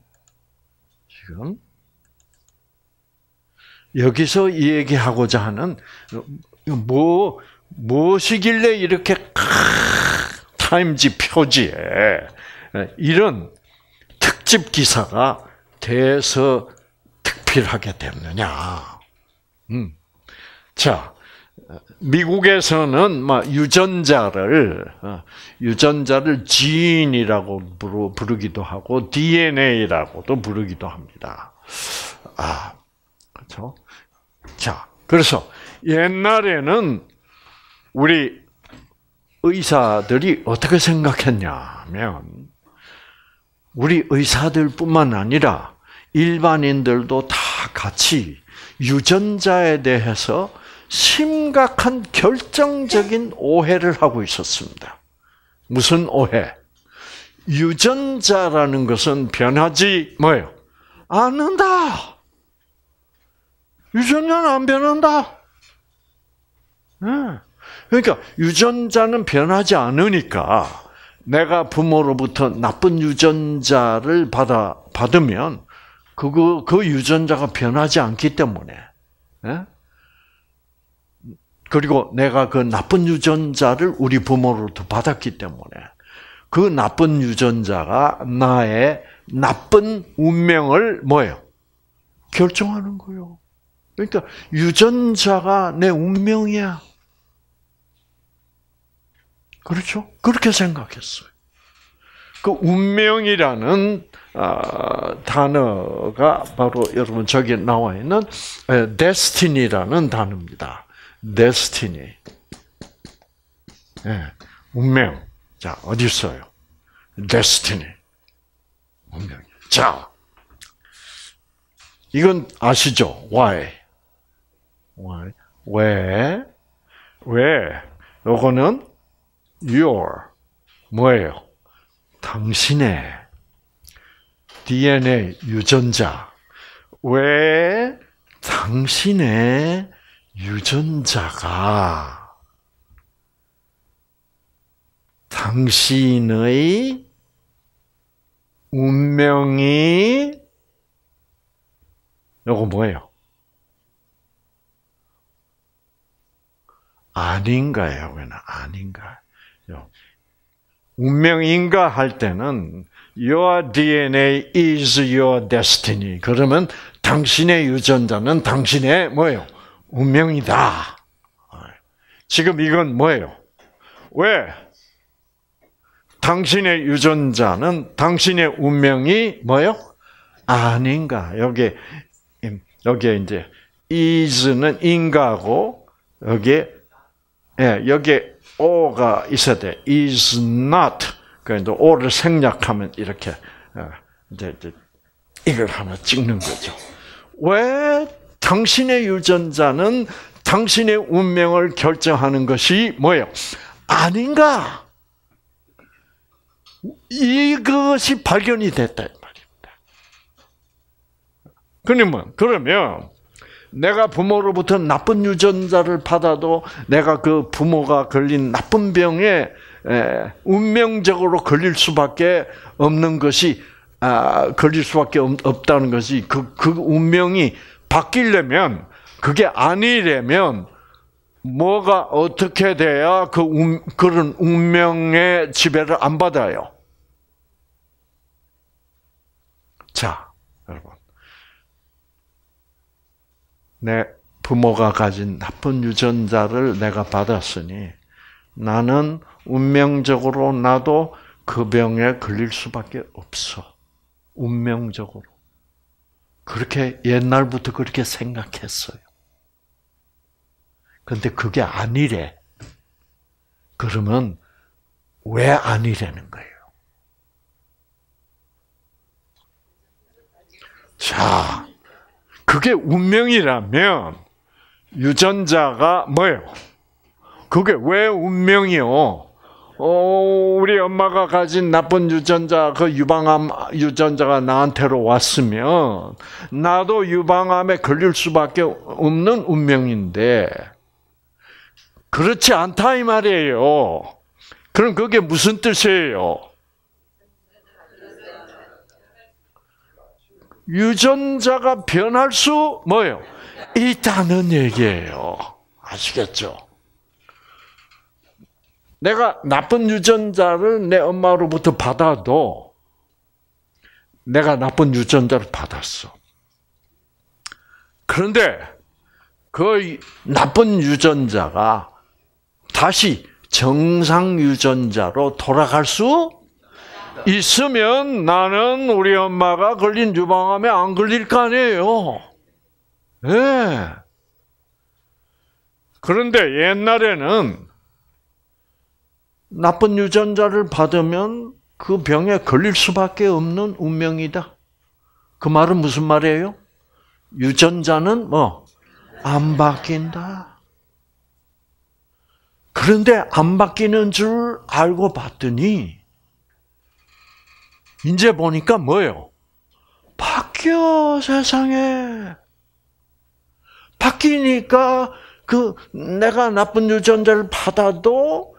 지금 여기서 얘기하고자 하는 뭐 무엇이길래 이렇게 타임지 표지에 이런 특집 기사가 돼서 특필하게 됐느냐? 음. 자, 미국에서는 뭐 유전자를 어, 유전자를 지인이라고 부르기도 하고 DNA라고도 부르기도 합니다. 아, 그렇죠? 자, 그래서 옛날에는 우리 의사들이 어떻게 생각했냐면 우리 의사들뿐만 아니라 일반인들도 다 같이 유전자에 대해서 심각한 결정적인 오해를 하고 있었습니다. 무슨 오해? 유전자라는 것은 변하지 뭐예요? 않는다. 유전자는 안 변한다. 예. 그러니까 유전자는 변하지 않으니까 내가 부모로부터 나쁜 유전자를 받아 받으면 그거 그 유전자가 변하지 않기 때문에 예? 그리고 내가 그 나쁜 유전자를 우리 부모로부터 받았기 때문에 그 나쁜 유전자가 나의 나쁜 운명을 뭐예요? 결정하는 거예요. 그러니까 유전자가 내 운명이야. 그렇죠? 그렇게 생각했어요. 그 운명이라는 아, 단어가 바로 여러분 저기 나와 있는 destiny라는 단어입니다. destiny. 네. 예, 운명. 자, 어디 있어요? destiny. 운명. 자. 이건 아시죠? why. why. 왜? 왜? 요거는 your 뭐예요? 당신의 DNA 유전자. 왜 당신의 유전자가 당신의 운명이 이거 뭐예요? 아닌가요? 왜는 아닌가요? 운명인가 할 때는 Your DNA is your destiny. 그러면 당신의 유전자는 당신의 뭐예요? 운명이다. 지금 이건 뭐예요? 왜? 당신의 유전자는 당신의 운명이 뭐요? 아닌가. 여기 여기 이제 is는 인가고 여기 예, 여기 o가 있어야 돼. is not. 그러니까 o를 생략하면 이렇게 어, 이제 이걸 하나 찍는 거죠. 왜 당신의 유전자는 당신의 운명을 결정하는 것이 뭐예요? 아닌가? 이것이 발견이 됐다 말입니다. 그러면 그러면 내가 부모로부터 나쁜 유전자를 받아도 내가 그 부모가 걸린 나쁜 병에 운명적으로 걸릴 수밖에 없는 것이 아, 걸릴 수밖에 없다는 것이 그그 그 운명이 바뀌려면 그게 아니려면 뭐가 어떻게 돼야 그 운, 그런 운명의 지배를 안 받아요. 자, 여러분. 내 부모가 가진 나쁜 유전자를 내가 받았으니 나는 운명적으로 나도 그 병에 걸릴 수밖에 없어. 운명적으로. 그렇게 옛날부터 그렇게 생각했어요. 그런데 그게 아니래. 그러면 왜 아니라는 거예요? 자, 그게 운명이라면 유전자가 뭐예요? 그게 왜 운명이요? 어, 우리 엄마가 가진 나쁜 유전자, 그 유방암 유전자가 나한테로 왔으면, 나도 유방암에 걸릴 수밖에 없는 운명인데, 그렇지 않다, 이 말이에요. 그럼 그게 무슨 뜻이에요? 유전자가 변할 수, 뭐요 있다는 얘기예요. 아시겠죠? 내가 나쁜 유전자를 내 엄마로부터 받아도 내가 나쁜 유전자를 받았어. 그런데 그 나쁜 유전자가 다시 정상 유전자로 돌아갈 수 있으면 나는 우리 엄마가 걸린 유방암에 안 걸릴 거 아니에요. 예. 네. 그런데 옛날에는 나쁜 유전자를 받으면 그 병에 걸릴 수밖에 없는 운명이다. 그 말은 무슨 말이에요? 유전자는 뭐, 안 바뀐다. 그런데 안 바뀌는 줄 알고 봤더니, 이제 보니까 뭐예요? 바뀌어, 세상에. 바뀌니까 그 내가 나쁜 유전자를 받아도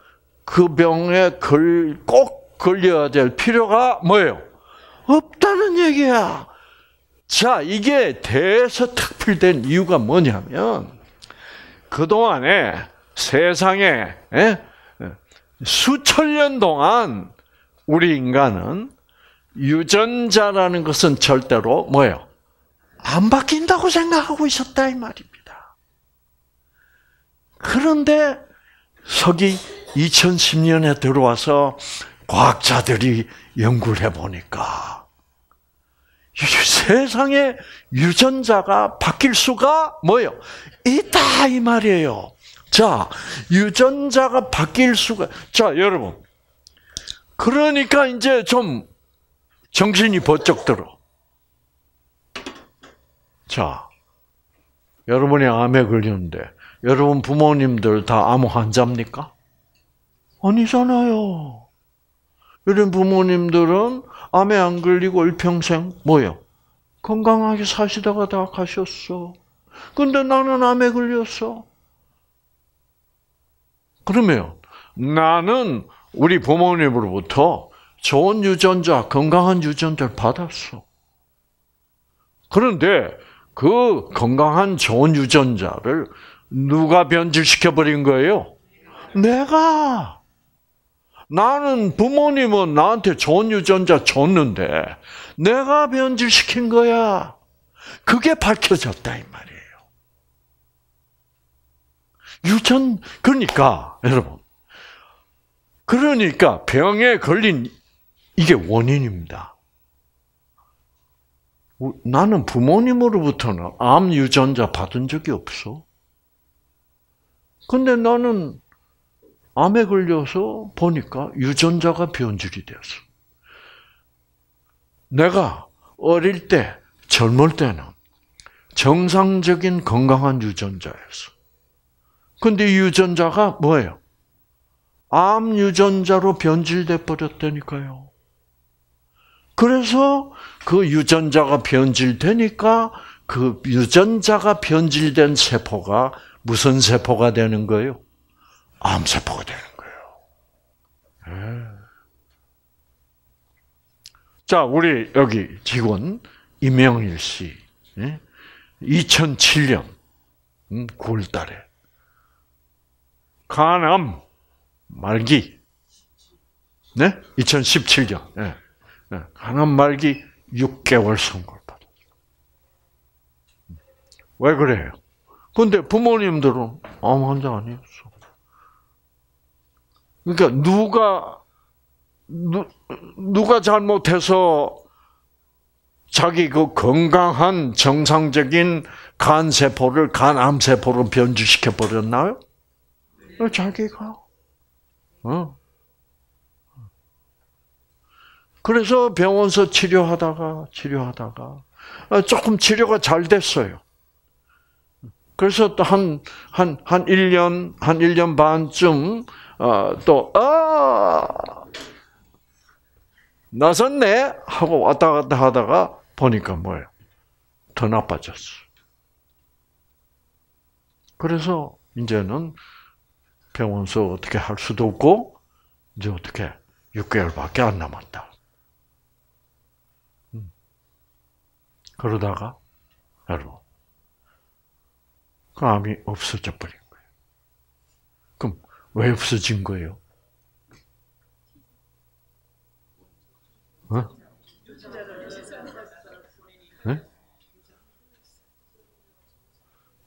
그 병에 걸, 꼭 걸려야 될 필요가 뭐예요? 없다는 얘기야. 자, 이게 대서특필된 이유가 뭐냐면, 그동안에 세상에 에? 예? 수천 년 동안 우리 인간은 유전자라는 것은 절대로 뭐예요? 안 바뀐다고 생각하고 있었다 이 말입니다. 그런데 서기 2010년에 들어와서 과학자들이 연구를 해보니까 세상에 유전자가 바뀔 수가 뭐예요? 있다 이 말이에요. 자, 유전자가 바뀔 수가 자, 여러분. 그러니까 이제 좀 정신이 번쩍 들어. 자, 여러분이 암에 걸렸는데 여러분 부모님들 다암무 환자입니까? 아니잖아요. 여러분 부모님들은 암에 안 걸리고 일평생 뭐요? 건강하게 사시다가 다 가셨어. 근데 나는 암에 걸렸어. 그러면 나는 우리 부모님으로부터 좋은 유전자, 건강한 유전자를 받았어. 그런데 그 건강한 좋은 유전자를 누가 변질시켜 버린 거예요? 내가 나는 부모님은 나한테 좋은 유전자 줬는데 내가 변질시킨 거야. 그게 밝혀졌다 이 말이에요. 유전 그러니까 여러분 그러니까 병에 걸린 이게 원인입니다. 나는 부모님으로부터는 암 유전자 받은 적이 없어. 근데 나는 암에 걸려서 보니까 유전자가 변질이 되었어. 내가 어릴 때, 젊을 때는 정상적인 건강한 유전자였어. 근데 유전자가 뭐예요? 암 유전자로 변질돼 버렸다니까요. 그래서 그 유전자가 변질되니까 그 유전자가 변질된 세포가 무슨 세포가 되는 거예요? 암세포가 되는 거예요. 예. 자, 우리 여기 직원 임영일 씨, 2007년 예? 9월달에 음, 간암 말기, 네, 2017년, 예. 네. 간암 말기 6개월 선고를 받았죠. 왜 그래요? 근데 부모님들은 암 환자 아니었어. 그러니까 누가 누, 누가 잘못해서 자기 그 건강한 정상적인 간세포를 간암세포로 변주시켜 버렸나요? 자기가. 어. 그래서 병원서 치료하다가 치료하다가 아, 조금 치료가 잘 됐어요. 그래서 또 한, 한, 한 1년, 한 1년 반쯤, 어, 또, 아! 나섰네? 하고 왔다 갔다 하다가 보니까 뭐예요? 더 나빠졌어. 그래서 이제는 병원서 어떻게 할 수도 없고, 이제 어떻게 6개월밖에 안 남았다. 음. 그러다가, 여러분, 그 암이 없어져 버린 거예요. 그럼 왜 없어진 거예요? 어? 네?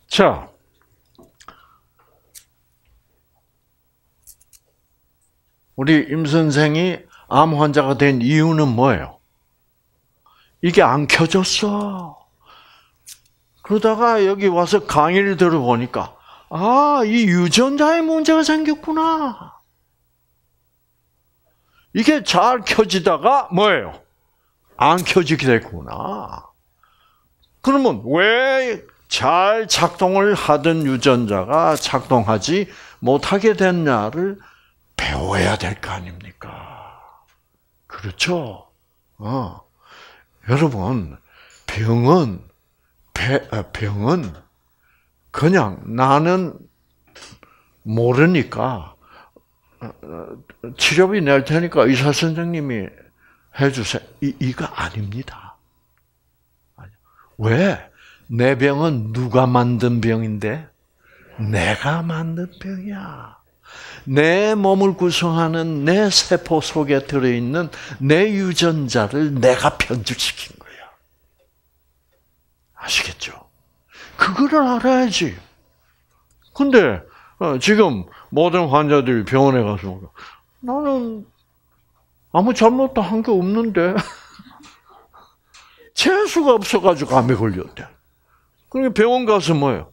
자, 우리 임 선생이 암 환자가 된 이유는 뭐예요? 이게 안 켜졌어. 그러다가 여기 와서 강의를 들어보니까 아, 이 유전자의 문제가 생겼구나. 이게 잘 켜지다가 뭐예요? 안 켜지게 됐구나. 그러면 왜 잘 작동을 하던 유전자가 작동하지 못하게 됐냐를 배워야 될 거 아닙니까? 그렇죠? 어. 여러분, 병은 아, 병은 그냥 나는 모르니까 어, 어, 치료비 낼 테니까 의사 선생님이 해주세요. 이, 이거 아닙니다. 왜? 내 병은 누가 만든 병인데? 내가 만든 병이야. 내 몸을 구성하는 내 세포 속에 들어있는 내 유전자를 내가 변집시킨 거야. 아시겠죠? 그거를 알아야지. 근데 어, 지금 모든 환자들이 병원에 가서 뭐, 나는 아무 잘못도 한 게 없는데 재수가 없어가지고 암이 걸렸대. 그러니 까 병원 가서 뭐예요?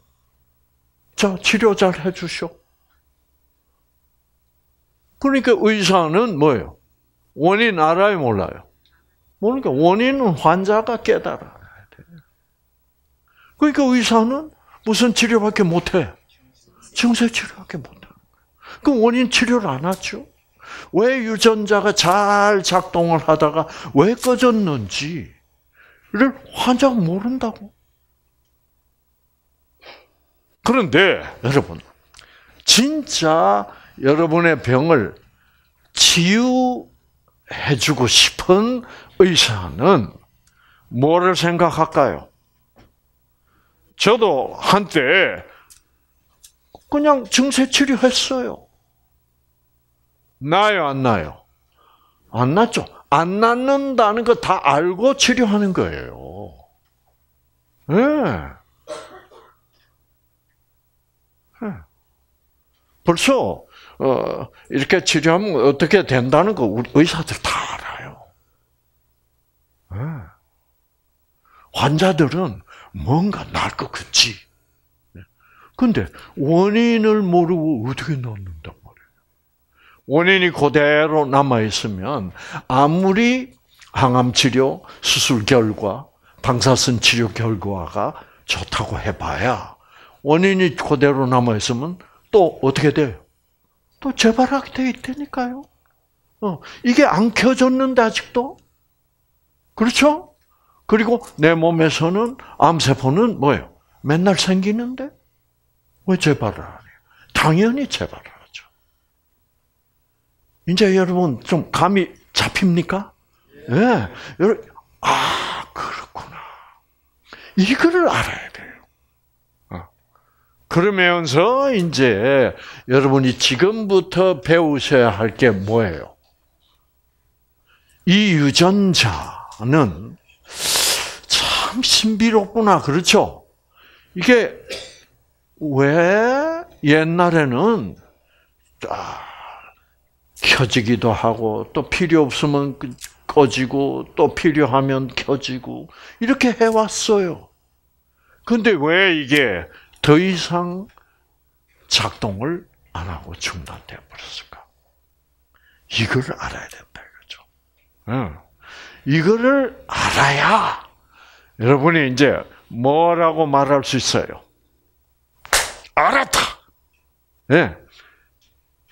자 치료 잘 해주셔. 그러니까 의사는 뭐예요? 원인 알아요, 몰라요? 모르니까 원인은 환자가 깨달아. 그러니까 의사는 무슨 치료밖에 못해? 증세 치료밖에 못해. 그 원인 치료를 안 하죠. 왜 유전자가 잘 작동을 하다가 왜 꺼졌는지를 환자가 모른다고. 그런데 여러분, 진짜 여러분의 병을 치유해주고 싶은 의사는 뭐를 생각할까요? 저도 한때 그냥 증세 치료했어요. 나요, 안 나요? 안 났죠. 안 낫는다는 거 다 알고 치료하는 거예요. 예. 네. 벌써 어, 이렇게 치료하면 어떻게 된다는 거 우리 의사들 다 알아요. 네. 환자들은 뭔가 날 것 같지. 네. 근데 원인을 모르고 어떻게 넣는단 말이에요. 원인이 그대로 남아있으면 아무리 항암 치료, 수술 결과, 방사선 치료 결과가 좋다고 해봐야 원인이 그대로 남아있으면 또 어떻게 돼요? 또 재발하게 돼 있다니까요. 어, 이게 안 켜졌는데 아직도? 그렇죠? 그리고 내 몸에서는 암세포는 뭐예요? 맨날 생기는데 왜 재발을 안 해요? 당연히 재발을 하죠. 이제 여러분 좀 감이 잡힙니까? 예. 네. 여러분 아 그렇구나. 이거를 알아야 돼요. 어. 그러면서 이제 여러분이 지금부터 배우셔야 할 게 뭐예요? 이 유전자는 참 신비롭구나. 그렇죠? 이게 왜 옛날에는 아, 켜지기도 하고 또 필요 없으면 꺼지고 또 필요하면 켜지고 이렇게 해왔어요. 근데 왜 이게 더 이상 작동을 안 하고 중단되어 버렸을까? 이걸 알아야 된다 그죠 응. 이거를 알아야 여러분이 이제 뭐라고 말할 수 있어요? 알았다. 예. 네.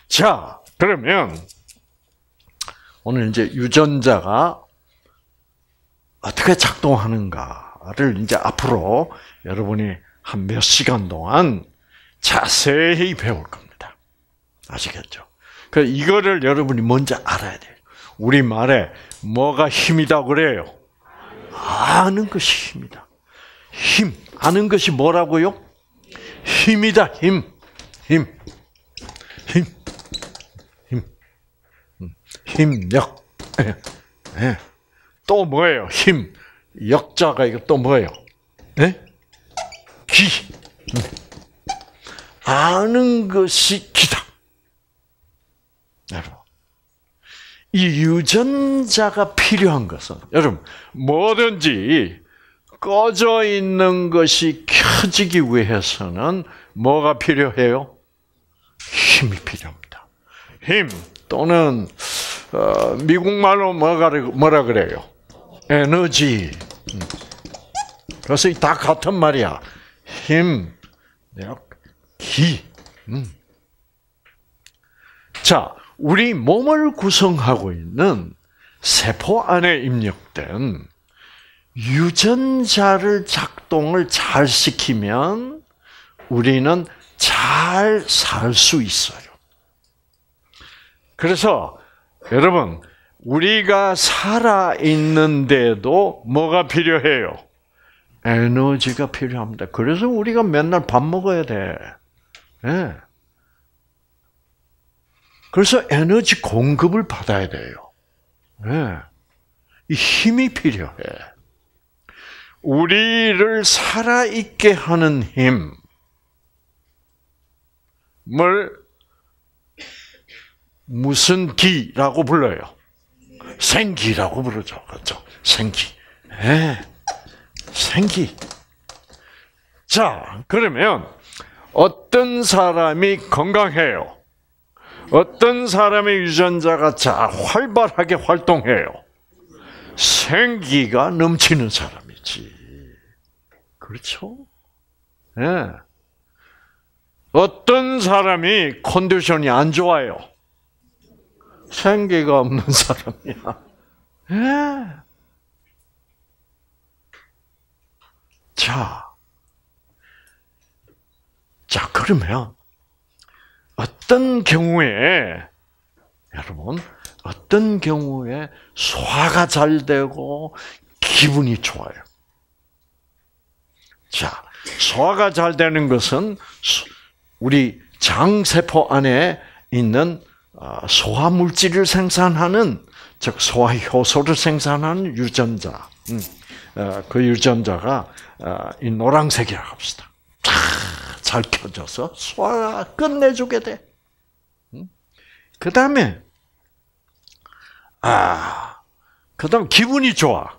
자, 그러면 오늘 이제 유전자가 어떻게 작동하는가를 이제 앞으로 여러분이 한 몇 시간 동안 자세히 배울 겁니다. 아시겠죠? 그 이거를 여러분이 먼저 알아야 돼요. 우리 말에 뭐가 힘이다 그래요? 아는 것이 힘이다. 힘. 아는 것이 뭐라고요? 힘이다, 힘. 힘. 힘. 힘. 음. 힘력. 예. 예. 또 뭐예요? 힘. 역자가 이거 또 뭐예요? 예? 기. 음. 아는 것이 기다. 여러분. 이 유전자가 필요한 것은 여러분 뭐든지 꺼져 있는 것이 켜지기 위해서는 뭐가 필요해요? 힘이 필요합니다. 힘 또는 어, 미국말로 뭐가, 뭐라 그래요? 에너지. 그래서 다 같은 말이야. 힘, 기. 음. 자, 우리 몸을 구성하고 있는 세포 안에 입력된 유전자를 작동을 잘 시키면 우리는 잘 살 수 있어요. 그래서 여러분 우리가 살아 있는데도 뭐가 필요해요? 에너지가 필요합니다. 그래서 우리가 맨날 밥 먹어야 돼. 네. 그래서 에너지 공급을 받아야 돼요. 네. 힘이 필요해. 우리를 살아있게 하는 힘을 무슨 기라고 불러요? 생기라고 부르죠. 그렇죠? 생기. 네. 생기. 자, 그러면 어떤 사람이 건강해요? 어떤 사람의 유전자가 자 활발하게 활동해요? 생기가 넘치는 사람이지. 그렇죠? 예. 네. 어떤 사람이 컨디션이 안 좋아요? 생기가 없는 사람이야. 네. 자. 자, 그러면 어떤 경우에 여러분 어떤 경우에 소화가 잘 되고 기분이 좋아요. 자, 소화가 잘 되는 것은 우리 장세포 안에 있는 어, 소화 물질을 생산하는 즉 소화 효소를 생산하는 유전자. 음, 어, 그 유전자가 어, 이 노란색이라고 합시다. 잘켜져서 소화 끝내주게 돼. 그 다음에 아, 그 다음 기분이 좋아.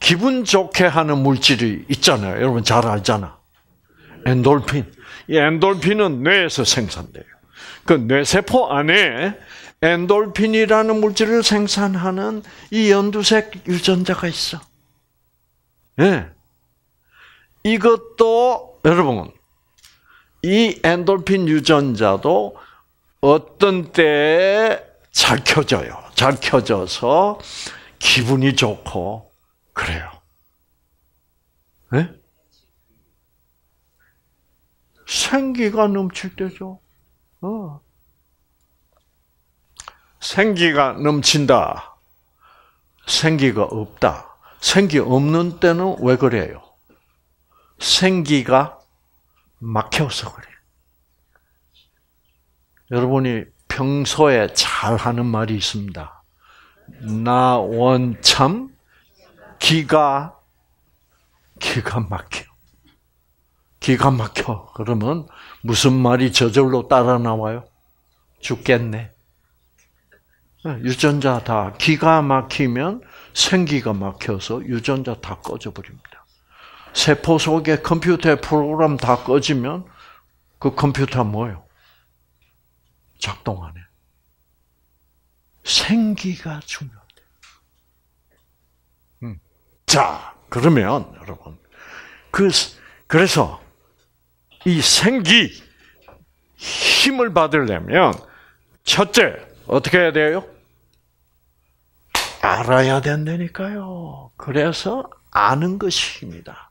기분 좋게 하는 물질이 있잖아요. 여러분 잘 알잖아. 엔돌핀. 이 엔돌핀은 뇌에서 생산돼요. 그 뇌세포 안에 엔돌핀이라는 물질을 생산하는 이 연두색 유전자가 있어. 예. 네. 이것도 여러분 이 엔돌핀 유전자도 어떤 때에 잘 켜져요. 잘 켜져서 기분이 좋고 그래요. 네? 생기가 넘칠 때죠. 어. 생기가 넘친다. 생기가 없다. 생기 없는 때는 왜 그래요? 생기가 막혀서 그래. 여러분이 평소에 잘 하는 말이 있습니다. 나 원 참 기가 기가 막혀. 기가 막혀. 그러면 무슨 말이 저절로 따라 나와요? 죽겠네. 유전자 다 기가 막히면 생기가 막혀서 유전자 다 꺼져 버립니다. 세포 속에 컴퓨터의 프로그램 다 꺼지면 그 컴퓨터 뭐예요? 작동 안 해. 생기가 중요하 음. 자, 그러면 여러분, 그, 그래서 이 생기, 힘을 받으려면 첫째, 어떻게 해야 돼요? 알아야 된다니까요. 그래서 아는 것이 힘다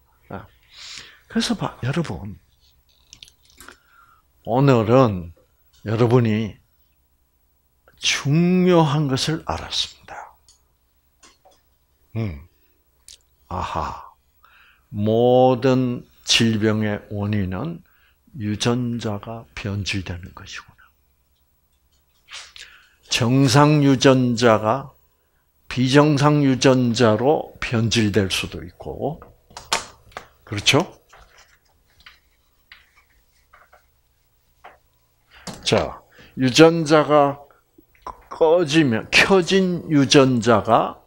그래서 봐, 여러분. 오늘은 여러분이 중요한 것을 알았습니다. 음. 아하. 모든 질병의 원인은 유전자가 변질되는 것이구나. 정상 유전자가 비정상 유전자로 변질될 수도 있고, 그렇죠? 자, 유전자가 꺼지면 켜진 유전자가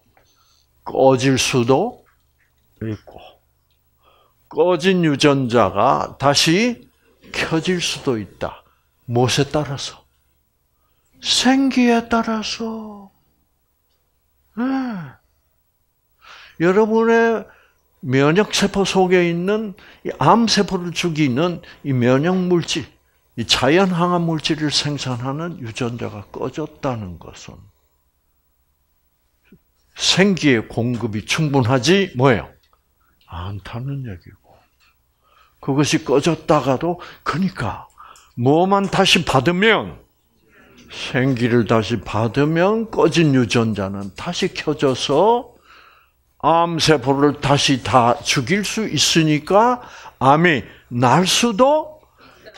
꺼질 수도 있고 꺼진 유전자가 다시 켜질 수도 있다. 무엇에 따라서? 생기에 따라서. 네. 여러분의 면역세포 속에 있는 암세포를 죽이는 이 면역물질, 이 자연 항암 물질을 생산하는 유전자가 꺼졌다는 것은 생기의 공급이 충분하지 뭐예요? 않다는 얘기고 그것이 꺼졌다가도 그러니까 뭐만 다시 받으면 생기를 다시 받으면 꺼진 유전자는 다시 켜져서 암세포를 다시 다 죽일 수 있으니까 암이 날 수도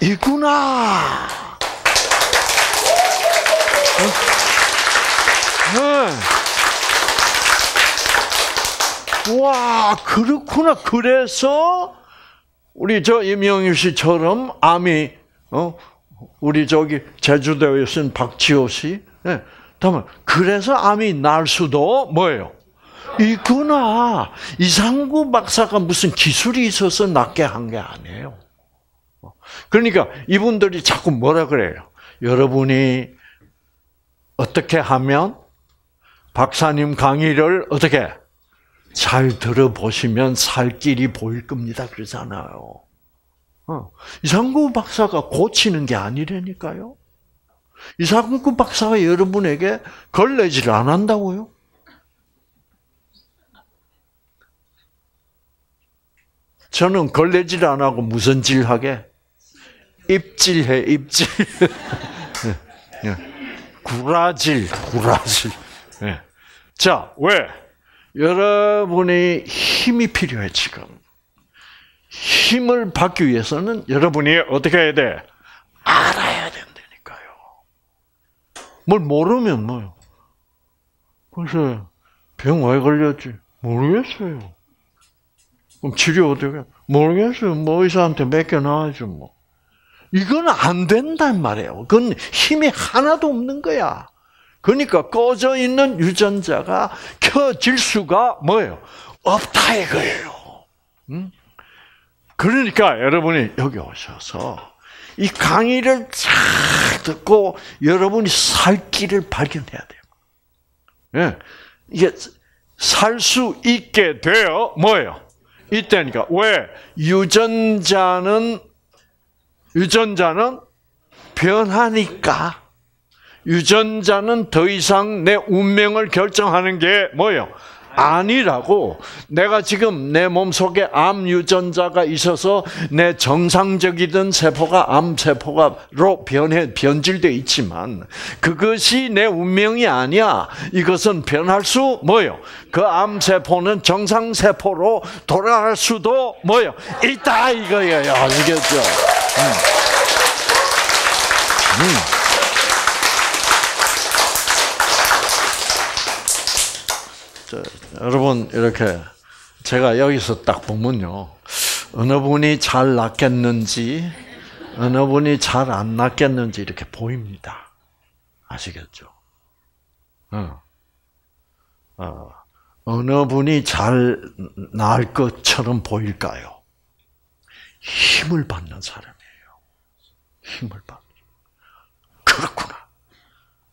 있구나. 어? 네. 와, 그렇구나. 그래서 우리 저 임영일 씨처럼 암이 어 우리 저기 제주도에 있은 박지호 씨, 네. 다음 그래서 암이 날 수도 뭐예요? 있구나. 이상구 박사가 무슨 기술이 있어서 낫게 한 게 아니에요. 그러니까 이분들이 자꾸 뭐라 그래요? 여러분이 어떻게 하면 박사님 강의를 어떻게 잘 들어보시면 살 길이 보일 겁니다. 그러잖아요. 어. 이상구 박사가 고치는 게 아니라니까요. 이상구 박사가 여러분에게 걸레질 안 한다고요? 저는 걸레질 안 하고 무슨 질 하게? 입질해 입질 예, 예. 구라질 구라질 예. 자왜 여러분의 힘이 필요해 지금 힘을 받기 위해서는 여러분이 어떻게 해야 돼 알아야 된다니까요 뭘 모르면 뭐요 글쎄 병왜 걸렸지 모르겠어요 그럼 치료 어떻게 모르겠어요 뭐 의사한테 맡겨놔야죠 뭐 이건 안 된단 말이에요. 그건 힘이 하나도 없는 거야. 그러니까 꺼져 있는 유전자가 켜질 수가 뭐예요? 없다 이거예요. 음? 그러니까 여러분이 여기 오셔서 이 강의를 잘 듣고 여러분이 살 길을 발견해야 돼요. 예. 이게 살 수 있게 돼요. 뭐예요? 이때니까. 왜? 유전자는 유전자는 변하니까 유전자는 더 이상 내 운명을 결정하는 게 뭐예요? 아니라고 내가 지금 내 몸속에 암 유전자가 있어서 내 정상적이던 세포가 암 세포가로 변해 변질돼 있지만 그것이 내 운명이 아니야. 이것은 변할 수 뭐요? 그암 세포는 정상 세포로 돌아갈 수도 뭐요? 있다 이거예요. 아시겠죠? 음. 음. 저, 여러분 이렇게 제가 여기서 딱 보면요. 어느 분이 잘 낫겠는지, 어느 분이 잘 안 낫겠는지 이렇게 보입니다. 아시겠죠? 어. 어. 어느 분이 잘 나을 것처럼 보일까요? 힘을 받는 사람. 힘을 받. 그렇구나.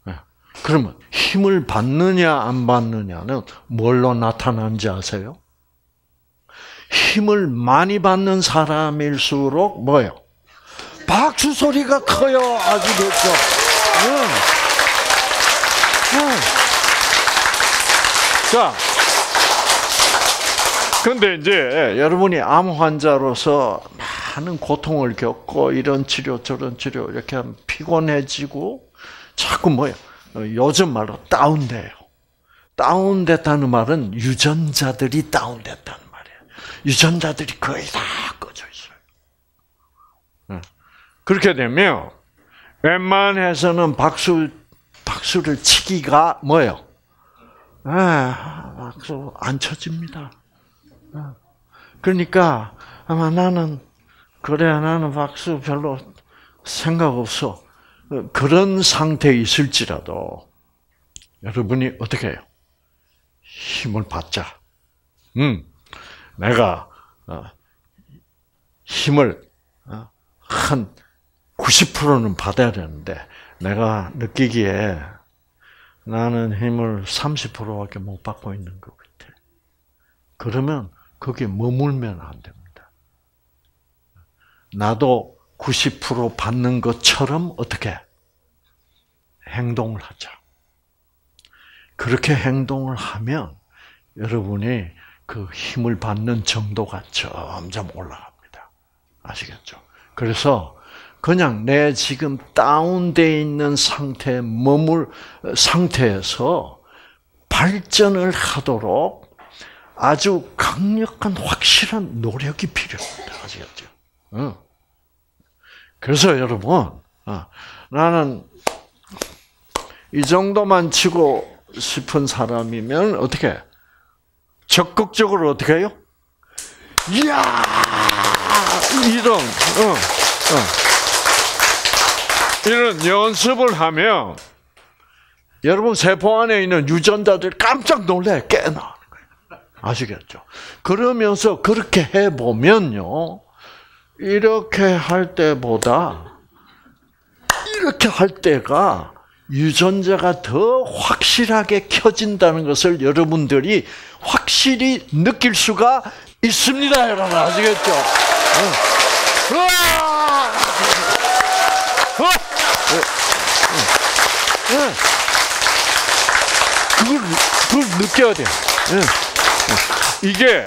예. 그러면 힘을 받느냐 안 받느냐는 뭘로 나타나지 아세요? 힘을 많이 받는 사람일수록 뭐요? 박수 소리가 커요. 아주 그죠 응. 응. 자, 근데 이제 예, 여러분이 암 환자로서 많은 고통을 겪고 이런 치료 저런 치료 이렇게 하면 피곤해지고 자꾸 뭐예요? 어, 요즘 말로 다운돼요. 다운됐다는 말은 유전자들이 다운됐다는 말이에요. 유전자들이 거의 다 꺼져 있어요. 예. 그렇게 되면 웬만해서는 박수 박수를 치기가 뭐예요? 아, 박수 안 쳐집니다. 아. 그러니까 아마 나는 그래 나는 박수 별로 생각 없어. 그런 상태에 있을지라도 여러분이 어떻게 해요? 힘을 받자. 음, 내가 어, 힘을 어, 한 90%는 받아야 되는데 내가 느끼기에 나는 힘을 30%밖에 못 받고 있는 것 같아. 그러면 거기 머물면 안 됩니다. 나도 90% 받는 것처럼 어떻게 행동을 하자. 그렇게 행동을 하면 여러분이 그 힘을 받는 정도가 점점 올라갑니다. 아시겠죠? 그래서 그냥 내 지금 다운돼 있는 상태 머물 상태에서 발전을 하도록 아주 강력한 확실한 노력이 필요합니다. 아시겠죠? 어. 그래서 여러분, 어, 나는 이 정도만 치고 싶은 사람이면 어떻게 적극적으로 어떻게 해요? 이야 이런 어, 어. 이런 연습을 하면 여러분 세포 안에 있는 유전자들 깜짝 놀래 깨어나는 거예요. 아시겠죠? 그러면서 그렇게 해보면요. 이렇게 할 때보다 이렇게 할 때가 유전자가 더 확실하게 켜진다는 것을 여러분들이 확실히 느낄 수가 있습니다. 여러분 아시겠죠? 그걸, 그걸 느껴야 돼 이게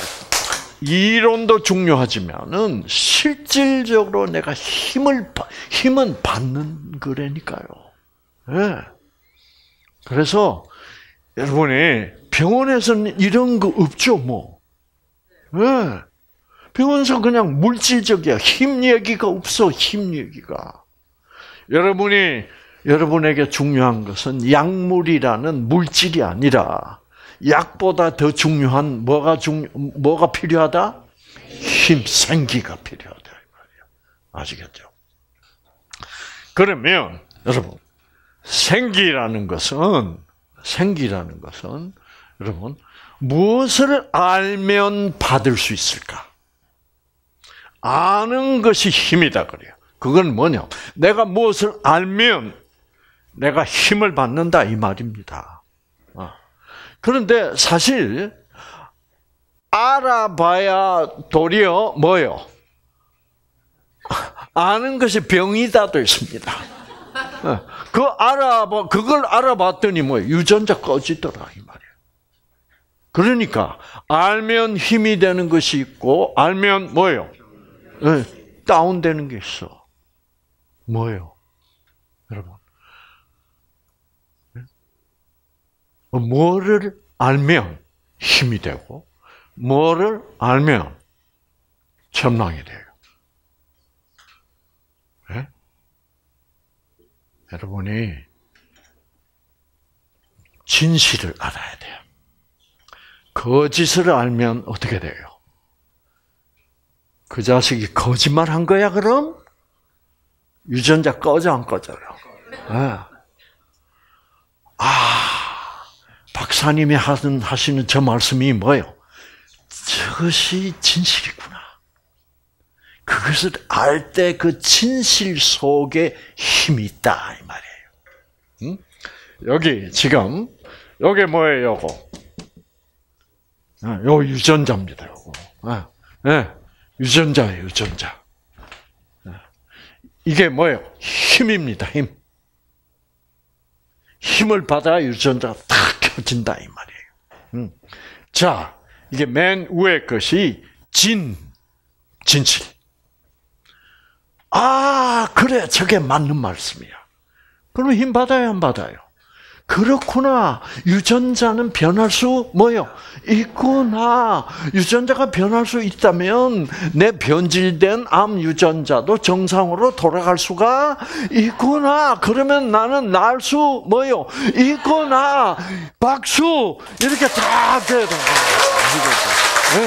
이론도 중요하지만은 실질적으로 내가 힘을 힘은 받는 거라니까요. 네. 그래서 여러분이 병원에서는 이런 거 없죠, 뭐. 네. 예. 병원에서 그냥 물질적이야. 힘 얘기가 없어, 힘 얘기가. 여러분이 여러분에게 중요한 것은 약물이라는 물질이 아니라 약보다 더 중요한 뭐가 중 뭐가 필요하다? 힘, 생기가 필요하다 말이야. 아시겠죠? 그러면 여러분 생기라는 것은 생기라는 것은 여러분 무엇을 알면 받을 수 있을까? 아는 것이 힘이다 그래요. 그건 뭐냐? 내가 무엇을 알면 내가 힘을 받는다 이 말입니다. 그런데 사실 알아봐야 도리어 뭐요? 아는 것이 병이다도 있습니다. 그 알아봐 그걸 알아봤더니 뭐 유전자 꺼지더라 이 말이에요. 그러니까 알면 힘이 되는 것이 있고 알면 뭐요? 예, 다운되는 게 있어. 뭐요, 여러분? 뭐를 알면 힘이 되고 뭐를 알면 첨랑이 돼요. 네? 여러분이 진실을 알아야 돼요. 거짓을 그 알면 어떻게 돼요? 그 자식이 거짓말 한 거야, 그럼? 유전자 꺼져, 안 꺼져요? 네. 아, 박사님이 하시는 저 말씀이 뭐예요? 저것이 진실이구나. 그것을 알 때 그 진실 속에 힘이 있다 이 말이에요. 응? 여기 지금 여기 뭐예요, 요거? 아, 요 유전자입니다, 요거. 아, 예, 유전자예요, 유전자. 아, 이게 뭐예요? 힘입니다, 힘. 힘을 받아 유전자가 탁 깨진다 이 말이에요. 음. 자, 이게 맨 위의 것이 진 진실. 아, 그래 저게 맞는 말씀이야. 그러면 힘 받아요, 안 받아요? 그렇구나. 유전자는 변할 수 뭐요? 있구나. 유전자가 변할 수 있다면 내 변질된 암 유전자도 정상으로 돌아갈 수가 있구나. 그러면 나는 날수 뭐요? 있구나. 박수. 이렇게 다 되는 거예요. 네.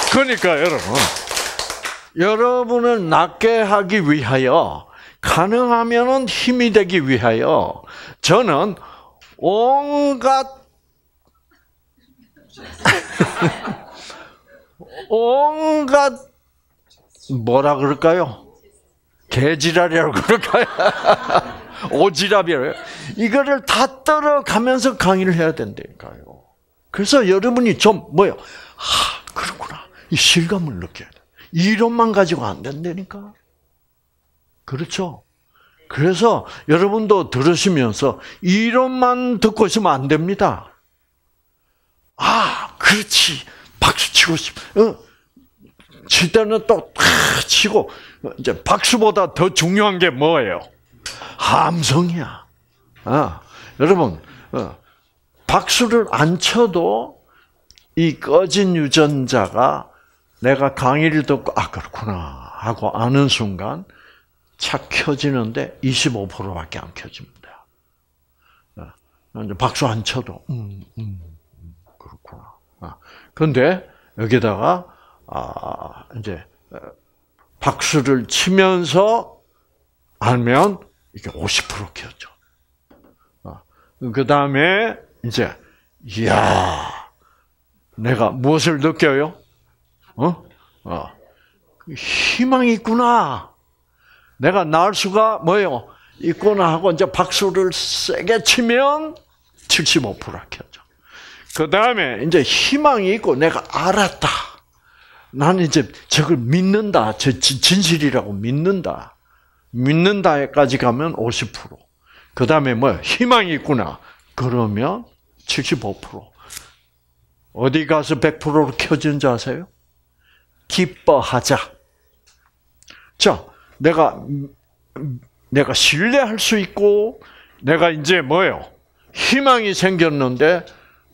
네. 그러니까 여러분. 여러분을 낫게 하기 위하여 가능하면은 힘이 되기 위하여 저는 온갖 온갖 뭐라 그럴까요? 개지랄이라고 그럴까요? 오지랖이라요. 이거를 다 떨어가면서 강의를 해야 된다니까요. 그래서 여러분이 좀 뭐요? 아 그렇구나 이 실감을 느껴야 돼. 이론만 가지고 안 된다니까. 그렇죠? 그래서 여러분도 들으시면서 이론만 듣고 있으면 안 됩니다. 아, 그렇지. 박수 치고 싶. 어. 칠 때는 또 치고 이제 박수보다 더 중요한 게 뭐예요? 함성이야. 아, 여러분, 어. 박수를 안 쳐도 이 꺼진 유전자가 내가 강의를 듣고 아 그렇구나 하고 아는 순간 차 켜지는데 25%밖에 안 켜집니다. 예. 아, 박수 안 쳐도 음, 음, 음 그렇구나. 아, 그런데 여기다가 아, 이제 어, 박수를 치면서 알면 이게 50% 켜져. 그 다음에 이제 이야 내가 무엇을 느껴요? 어? 어. 희망이 있구나. 내가 낳을 수가 뭐예요? 있구나 하고 이제 박수를 세게 치면 75%가 켜져. 그 다음에 이제 희망이 있고 내가 알았다. 나는 이제 저걸 믿는다. 저 진실이라고 믿는다. 믿는다까지 에 가면 50%. 그 다음에 뭐 희망이 있구나. 그러면 75%. 어디 가서 100%로 켜진지 아세요? 기뻐하자. 자, 내가 내가 신뢰할 수 있고 내가 이제 뭐예요? 희망이 생겼는데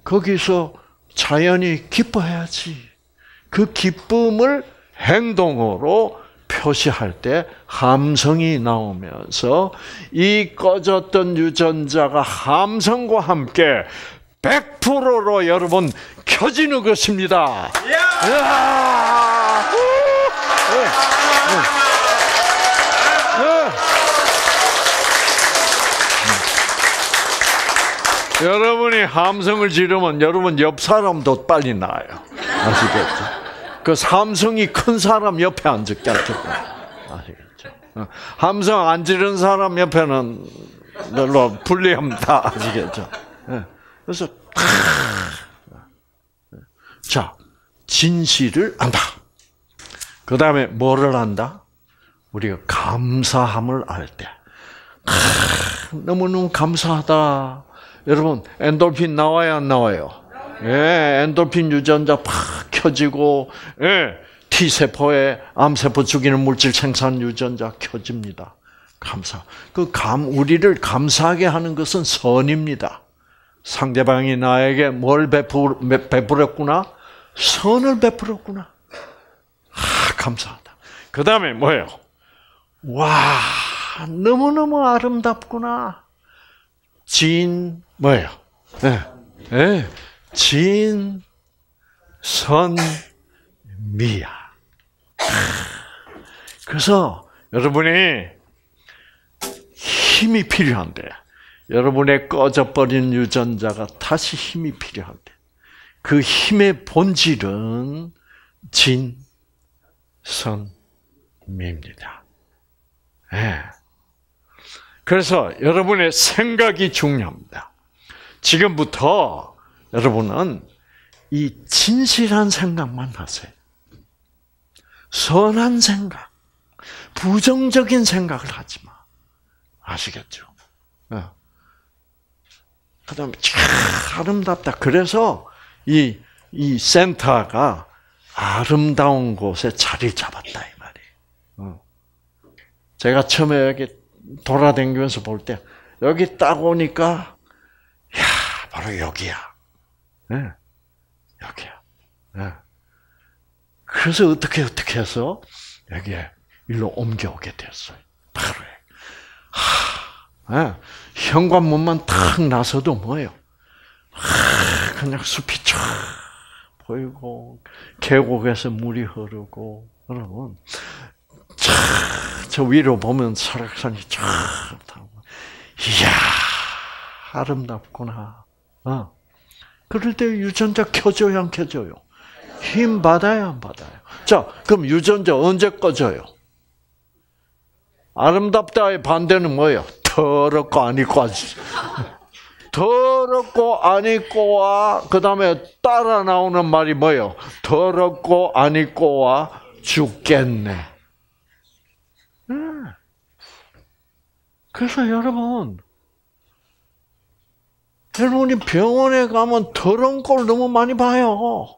거기서 자연히 기뻐해야지. 그 기쁨을 행동으로 표시할 때 함성이 나오면서 이 꺼졌던 유전자가 함성과 함께 100%로 여러분 켜지는 것입니다. Yeah! y e 여러분이 함성을 지르면 여러분 옆 사람도 빨리 나요. 아시겠죠? 그 함성이 큰 사람 옆에 앉게 을 하셨고. 아시겠죠? 함성 안 지른 사람 옆에는 별로 불리합니다 아시겠죠? 예. 그래서 자 진실을 안다. 그 다음에 뭐를 안다? 우리가 감사함을 알 때. 너무너무 감사하다. 여러분 엔돌핀 나와요 안 나와요? 예, 엔돌핀 유전자 팍 켜지고 예, T 세포에 암세포 죽이는 물질 생산 유전자 켜집니다. 감사. 그감 우리를 감사하게 하는 것은 선입니다. 상대방이 나에게 뭘 베풀, 베풀었구나? 선을 베풀었구나. 아, 감사하다. 그 다음에 뭐예요? 와, 너무너무 아름답구나. 진, 뭐예요? 네. 예. 네. 예. 진선미야. 그래서 여러분이 힘이 필요한데 여러분의 꺼져버린 유전자가 다시 힘이 필요한데 그 힘의 본질은 진선미입니다. 네. 예. 그래서 여러분의 생각이 중요합니다. 지금부터 여러분은 이 진실한 생각만 하세요. 선한 생각, 부정적인 생각을 하지 마. 아시겠죠? 네. 그 다음에 참 아름답다. 그래서 이, 이 센터가 아름다운 곳에 자리 잡았다, 이 말이에요. 어. 제가 처음에 여기 돌아다니면서 볼 때, 여기 딱 오니까 야, 바로 여기야. 네. 여기야. 네. 그래서 어떻게 어떻게 해서 여기에 일로 옮겨오게 됐어요. 바로 하, 네. 현관문만 탁 나서도 뭐예요? 하, 그냥 숲이 쫙 보이고 계곡에서 물이 흐르고 여러분 저 위로 보면 설악산이 쫙 이야 아름답구나. 어. 그럴 때 유전자 켜져요, 안 켜져요? 힘 받아요, 안 받아요? 자, 그럼 유전자 언제 꺼져요? 아름답다의 반대는 뭐예요? 더럽고 아니고지. 더럽고 아니고와 그 다음에 따라 나오는 말이 뭐예요? 더럽고 아니고와 죽겠 네. 그래서 여러분 여러분이 병원에 가면 더러운 꼴 너무 많이 봐요.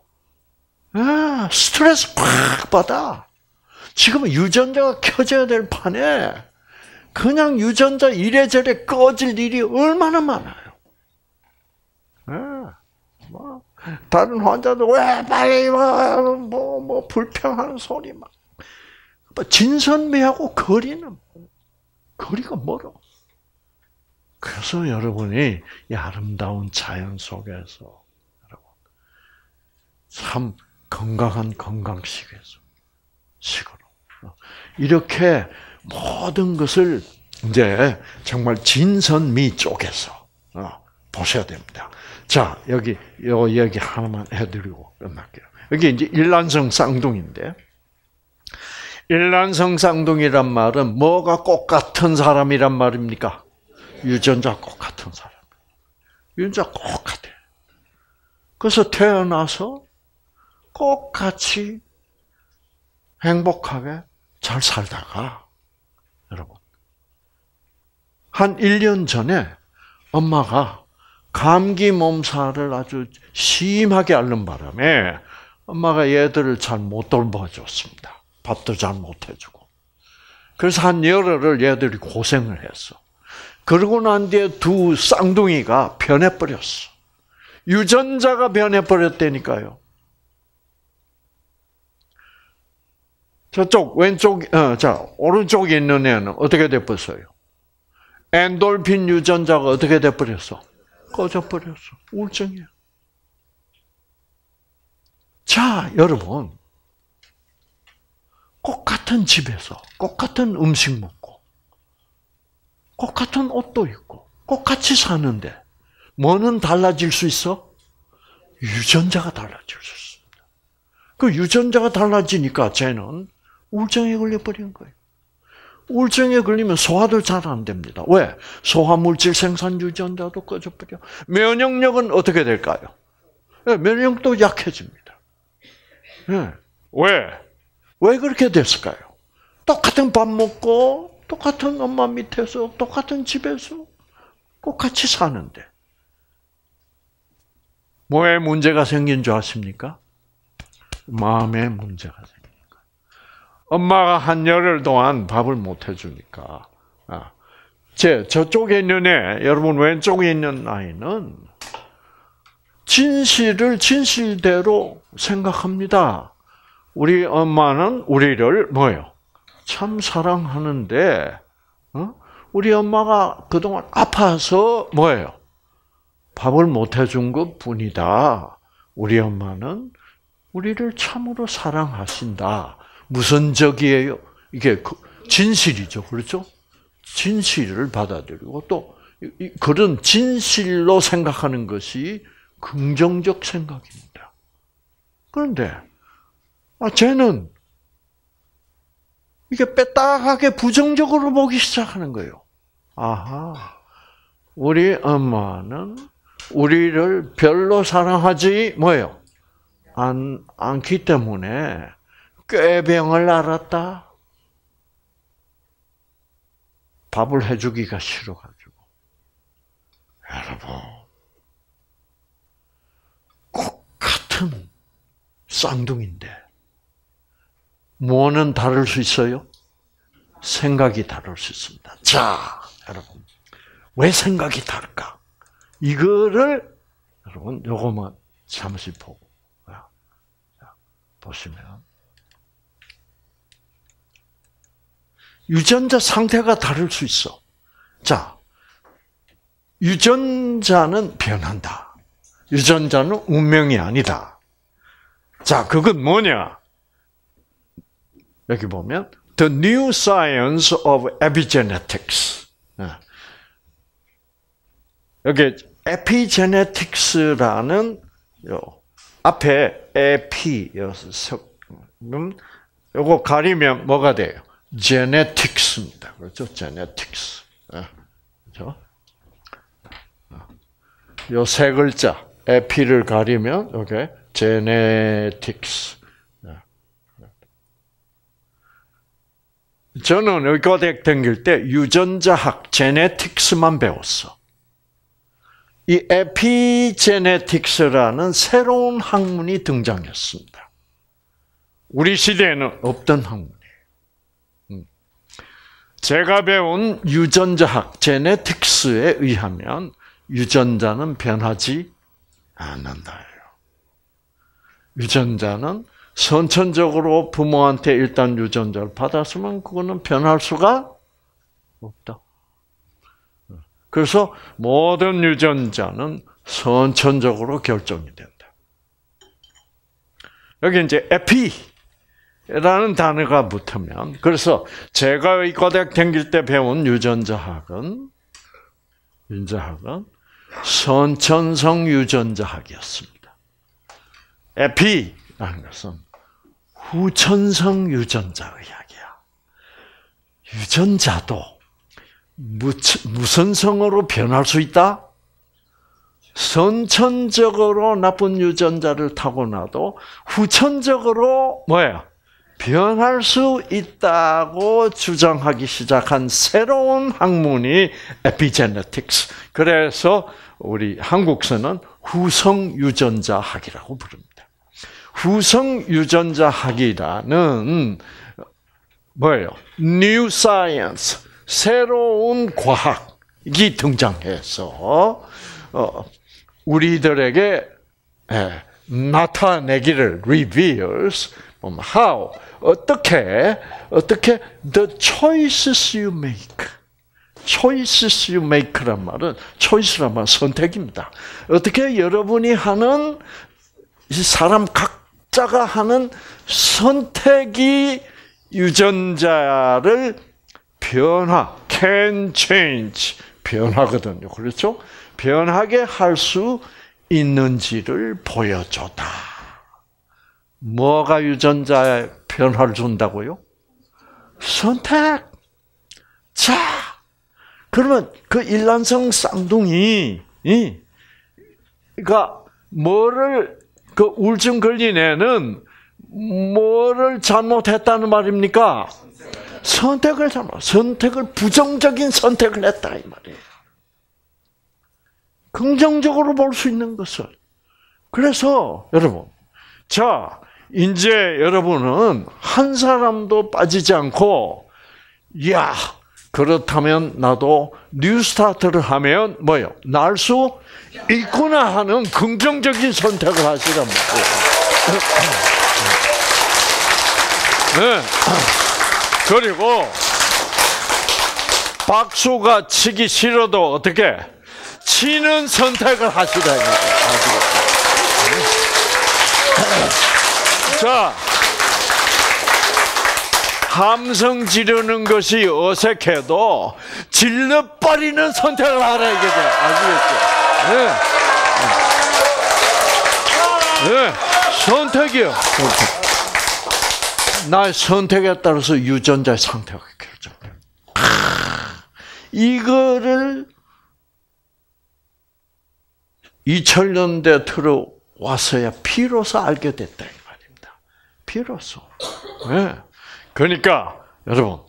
아, 스트레스 꽉 받아. 지금 유전자가 켜져야 될 판에 그냥 유전자 이래저래 꺼질 일이 얼마나 많아요. 아, 뭐 다른 환자도 왜 빨리 뭐뭐 뭐, 뭐 불평하는 소리 막 뭐 진선미하고 거리는 거리가 멀어. 그래서 여러분이 이 아름다운 자연 속에서 여러분 참 건강한 건강식에서 식으로 이렇게 모든 것을 이제 정말 진선미 쪽에서 어, 보셔야 됩니다. 자 여기 요 얘기 하나만 해드리고 끝날게요. 여기 이제 일란성 쌍둥인데 일란성 쌍둥이란 말은 뭐가 똑같은 사람이란 말입니까? 유전자 꼭 같은 사람. 유전자 꼭 같아. 그래서 태어나서 꼭 같이 행복하게 잘 살다가, 여러분. 한 1년 전에 엄마가 감기 몸살을 아주 심하게 앓는 바람에 엄마가 얘들을 잘 못 돌봐줬습니다. 밥도 잘 못 해주고. 그래서 한 열흘을 얘들이 고생을 했어. 그러고 난 뒤에 두 쌍둥이가 변해버렸어. 유전자가 변해버렸다니까요. 저쪽 왼쪽 어, 자 오른쪽에 있는 애는 어떻게 돼버어요 엔돌핀 유전자가 어떻게 돼버렸어? 꺼져버렸어. 우울증이야. 자 여러분, 똑같은 집에서 똑같은 음식 먹고 똑같은 옷도 있고 똑같이 사는데 뭐는 달라질 수 있어? 유전자가 달라질 수 있습니다. 그 유전자가 달라지니까 쟤는 우울증에 걸려버린 거예요. 우울증에 걸리면 소화도 잘 안 됩니다. 왜? 소화물질 생산 유전자도 꺼져버려. 면역력은 어떻게 될까요? 예, 면역도 약해집니다. 예. 왜? 왜 그렇게 됐을까요? 똑같은 밥 먹고 똑같은 엄마 밑에서 똑같은 집에서 똑 같이 사는데 뭐에 문제가 생긴 줄 아십니까? 마음에 문제가 생기니까 엄마가 한 열흘 동안 밥을 못 해주니까 아, 제 저쪽에 있는 애 여러분 왼쪽에 있는 아이는 진실을 진실대로 생각합니다. 우리 엄마는 우리를 뭐요? 참 사랑하는데 어? 우리 엄마가 그동안 아파서 뭐예요? 밥을 못 해준 것 뿐이다. 우리 엄마는 우리를 참으로 사랑하신다. 무슨 적이에요? 이게 그 진실이죠. 그렇죠? 진실을 받아들이고 또 그런 진실로 생각하는 것이 긍정적 생각입니다. 그런데 아 쟤는 이게 빼딱하게 부정적으로 보기 시작하는 거예요. 아하, 우리 엄마는 우리를 별로 사랑하지 뭐요안 않기 때문에 꾀병을 알았다. 밥을 해주기가 싫어가지고 여러분 꼭 같은 쌍둥인데 무엇은 다를 수 있어요? 생각이 다를 수 있습니다. 자, 여러분. 왜 생각이 다를까? 이거를, 여러분, 요거만 잠시 보고, 보시면. 유전자 상태가 다를 수 있어. 자, 유전자는 변한다. 유전자는 운명이 아니다. 자, 그건 뭐냐? 여기 보면 The New Science of Epigenetics. 여기 Epigenetics라는 요 앞에 epi 섞음 요거 가리면 뭐가 돼요? genetics입니다. 그렇죠? genetics. 그렇죠? 요세 글자 e p 를 가리면 요게 g e n e 저는 의과대 다닐 때 유전자학, 제네틱스만 배웠어. 이 에피제네틱스라는 새로운 학문이 등장했습니다. 우리 시대에는 없던 학문이에요. 음. 제가 배운 유전자학, 제네틱스에 의하면 유전자는 변하지 않는다 유전자는 선천적으로 부모한테 일단 유전자를 받았으면 그거는 변할 수가 없다. 그래서 모든 유전자는 선천적으로 결정이 된다. 여기 이제 에피라는 단어가 붙으면 그래서 제가 의과대학 다닐 때 배운 유전자학은 유전자학은 선천성 유전자학이었습니다. 에피 라는 것은 후천성 유전자 의 이야기야. 유전자도 무선성으로 변할 수 있다? 선천적으로 나쁜 유전자를 타고나도 후천적으로 뭐야 변할 수 있다고 주장하기 시작한 새로운 학문이 에피제네틱스. 그래서 우리 한국서는 후성 유전자 학이라고 부릅니다. 구성 유전자 학이라는 뭐예요? New Science 새로운 과학이 등장해서 어, 우리들에게 예, 나타내기를 reveals how 어떻게 어떻게 the choices you make choices you make란 말은 choice란 말 선택입니다. 어떻게 여러분이 하는 사람 각 각자가 하는 선택이 유전자를 변화, can change, 변화거든요. 그렇죠? 변하게 할 수 있는지를 보여줬다. 뭐가 유전자에 변화를 준다고요? 선택! 자! 그러면 그 일란성 쌍둥이가 그러니까 뭐를 그 우울증 걸린 애는 뭐를 잘못했다는 말입니까? 선택을 잘못, 선택을 부정적인 선택을 했다 이 말이에요. 긍정적으로 볼 수 있는 것을. 그래서 여러분, 자 이제 여러분은 한 사람도 빠지지 않고, 야 그렇다면 나도 뉴스타트를 하면 뭐요? 날 수 있구나 하는 긍정적인 선택을 하시란 말이에요. 네. 그리고 박수가 치기 싫어도 어떻게 치는 선택을 하시라. 이거. 자. 함성 지르는 것이 어색해도 질러버리는 선택을 하라 이거죠. 아시겠죠? 예. 네. 네. 네. 선택이요. 선택. 나의 선택에 따라서 유전자의 상태가 결정돼요. 이거를 2000년대 들어와서야 비로소 알게 됐다 이 말입니다. 비로소. 네. 그러니까 여러분,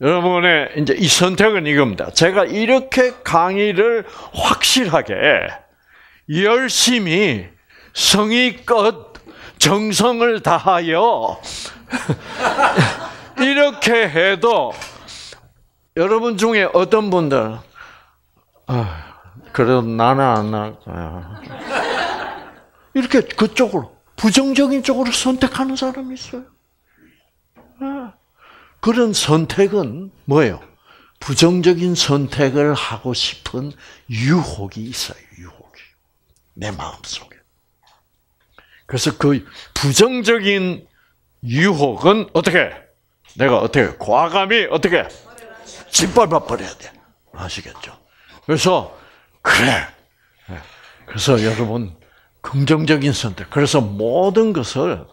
여러분의 이제 이 선택은 이겁니다. 제가 이렇게 강의를 확실하게 열심히 성의껏 정성을 다하여 이렇게 해도 여러분 중에 어떤 분들 아, 그래도 나는 안 나. 아. 이렇게 그쪽으로 부정적인 쪽으로 선택하는 사람이 있어요. 그런 선택은 뭐예요? 부정적인 선택을 하고 싶은 유혹이 있어요, 유혹이. 내 마음속에. 그래서 그 부정적인 유혹은 어떻게? 내가 어떻게? 과감히 어떻게? 짓밟아 버려야 돼. 아시겠죠? 그래서, 그래. 그래서 여러분, 긍정적인 선택. 그래서 모든 것을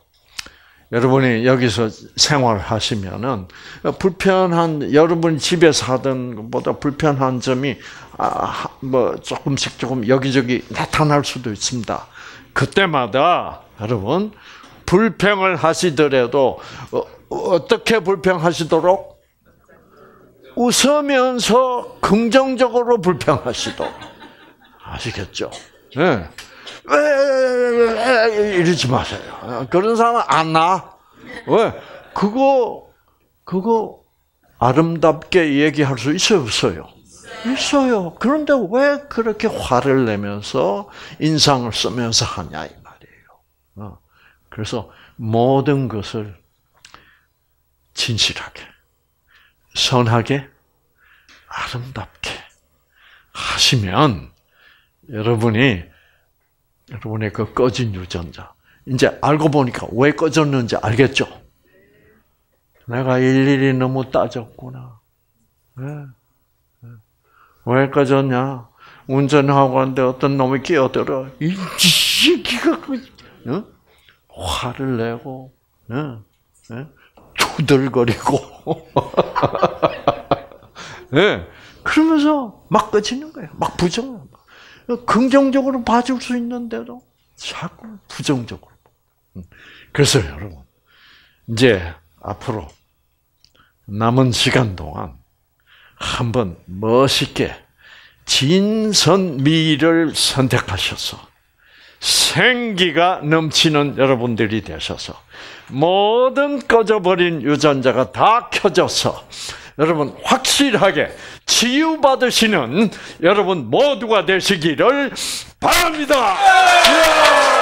여러분이 여기서 생활하시면은 불편한 여러분 집에 사던 것보다 불편한 점이 아, 뭐 조금씩 조금 여기저기 나타날 수도 있습니다. 그때마다 여러분 불평을 하시더라도 어, 떻게 불평하시도록 웃으면서 긍정적으로 불평하시도록 아시겠죠? 네. 이러지 마세요. 그런 사람은 안 나. 왜? 그거 그거 아름답게 얘기할 수 있어요, 없어요? 있어요. 그런데 왜 그렇게 화를 내면서 인상을 쓰면서 하냐 이 말이에요. 어. 그래서 모든 것을 진실하게, 선하게, 아름답게 하시면 여러분이 여러분의 그 꺼진 유전자. 이제 알고 보니까 왜 꺼졌는지 알겠죠? 내가 일일이 너무 따졌구나. 예, 예. 왜 꺼졌냐? 운전하고 왔는데 어떤 놈이 끼어들어. 이 기가 어? 그, 화를 내고, 어? 어? 투들거리고. 예. 그러면서 막 꺼지는 거예요. 막 부정. 긍정적으로 봐줄 수 있는데도 자꾸 부정적으로. 음. 그래서 여러분, 이제 앞으로 남은 시간 동안 한번 멋있게 진선미를 선택하셔서 생기가 넘치는 여러분들이 되셔서 모든 꺼져버린 유전자가 다 켜져서 여러분 확실하게 치유받으시는 여러분 모두가 되시기를 바랍니다. 예!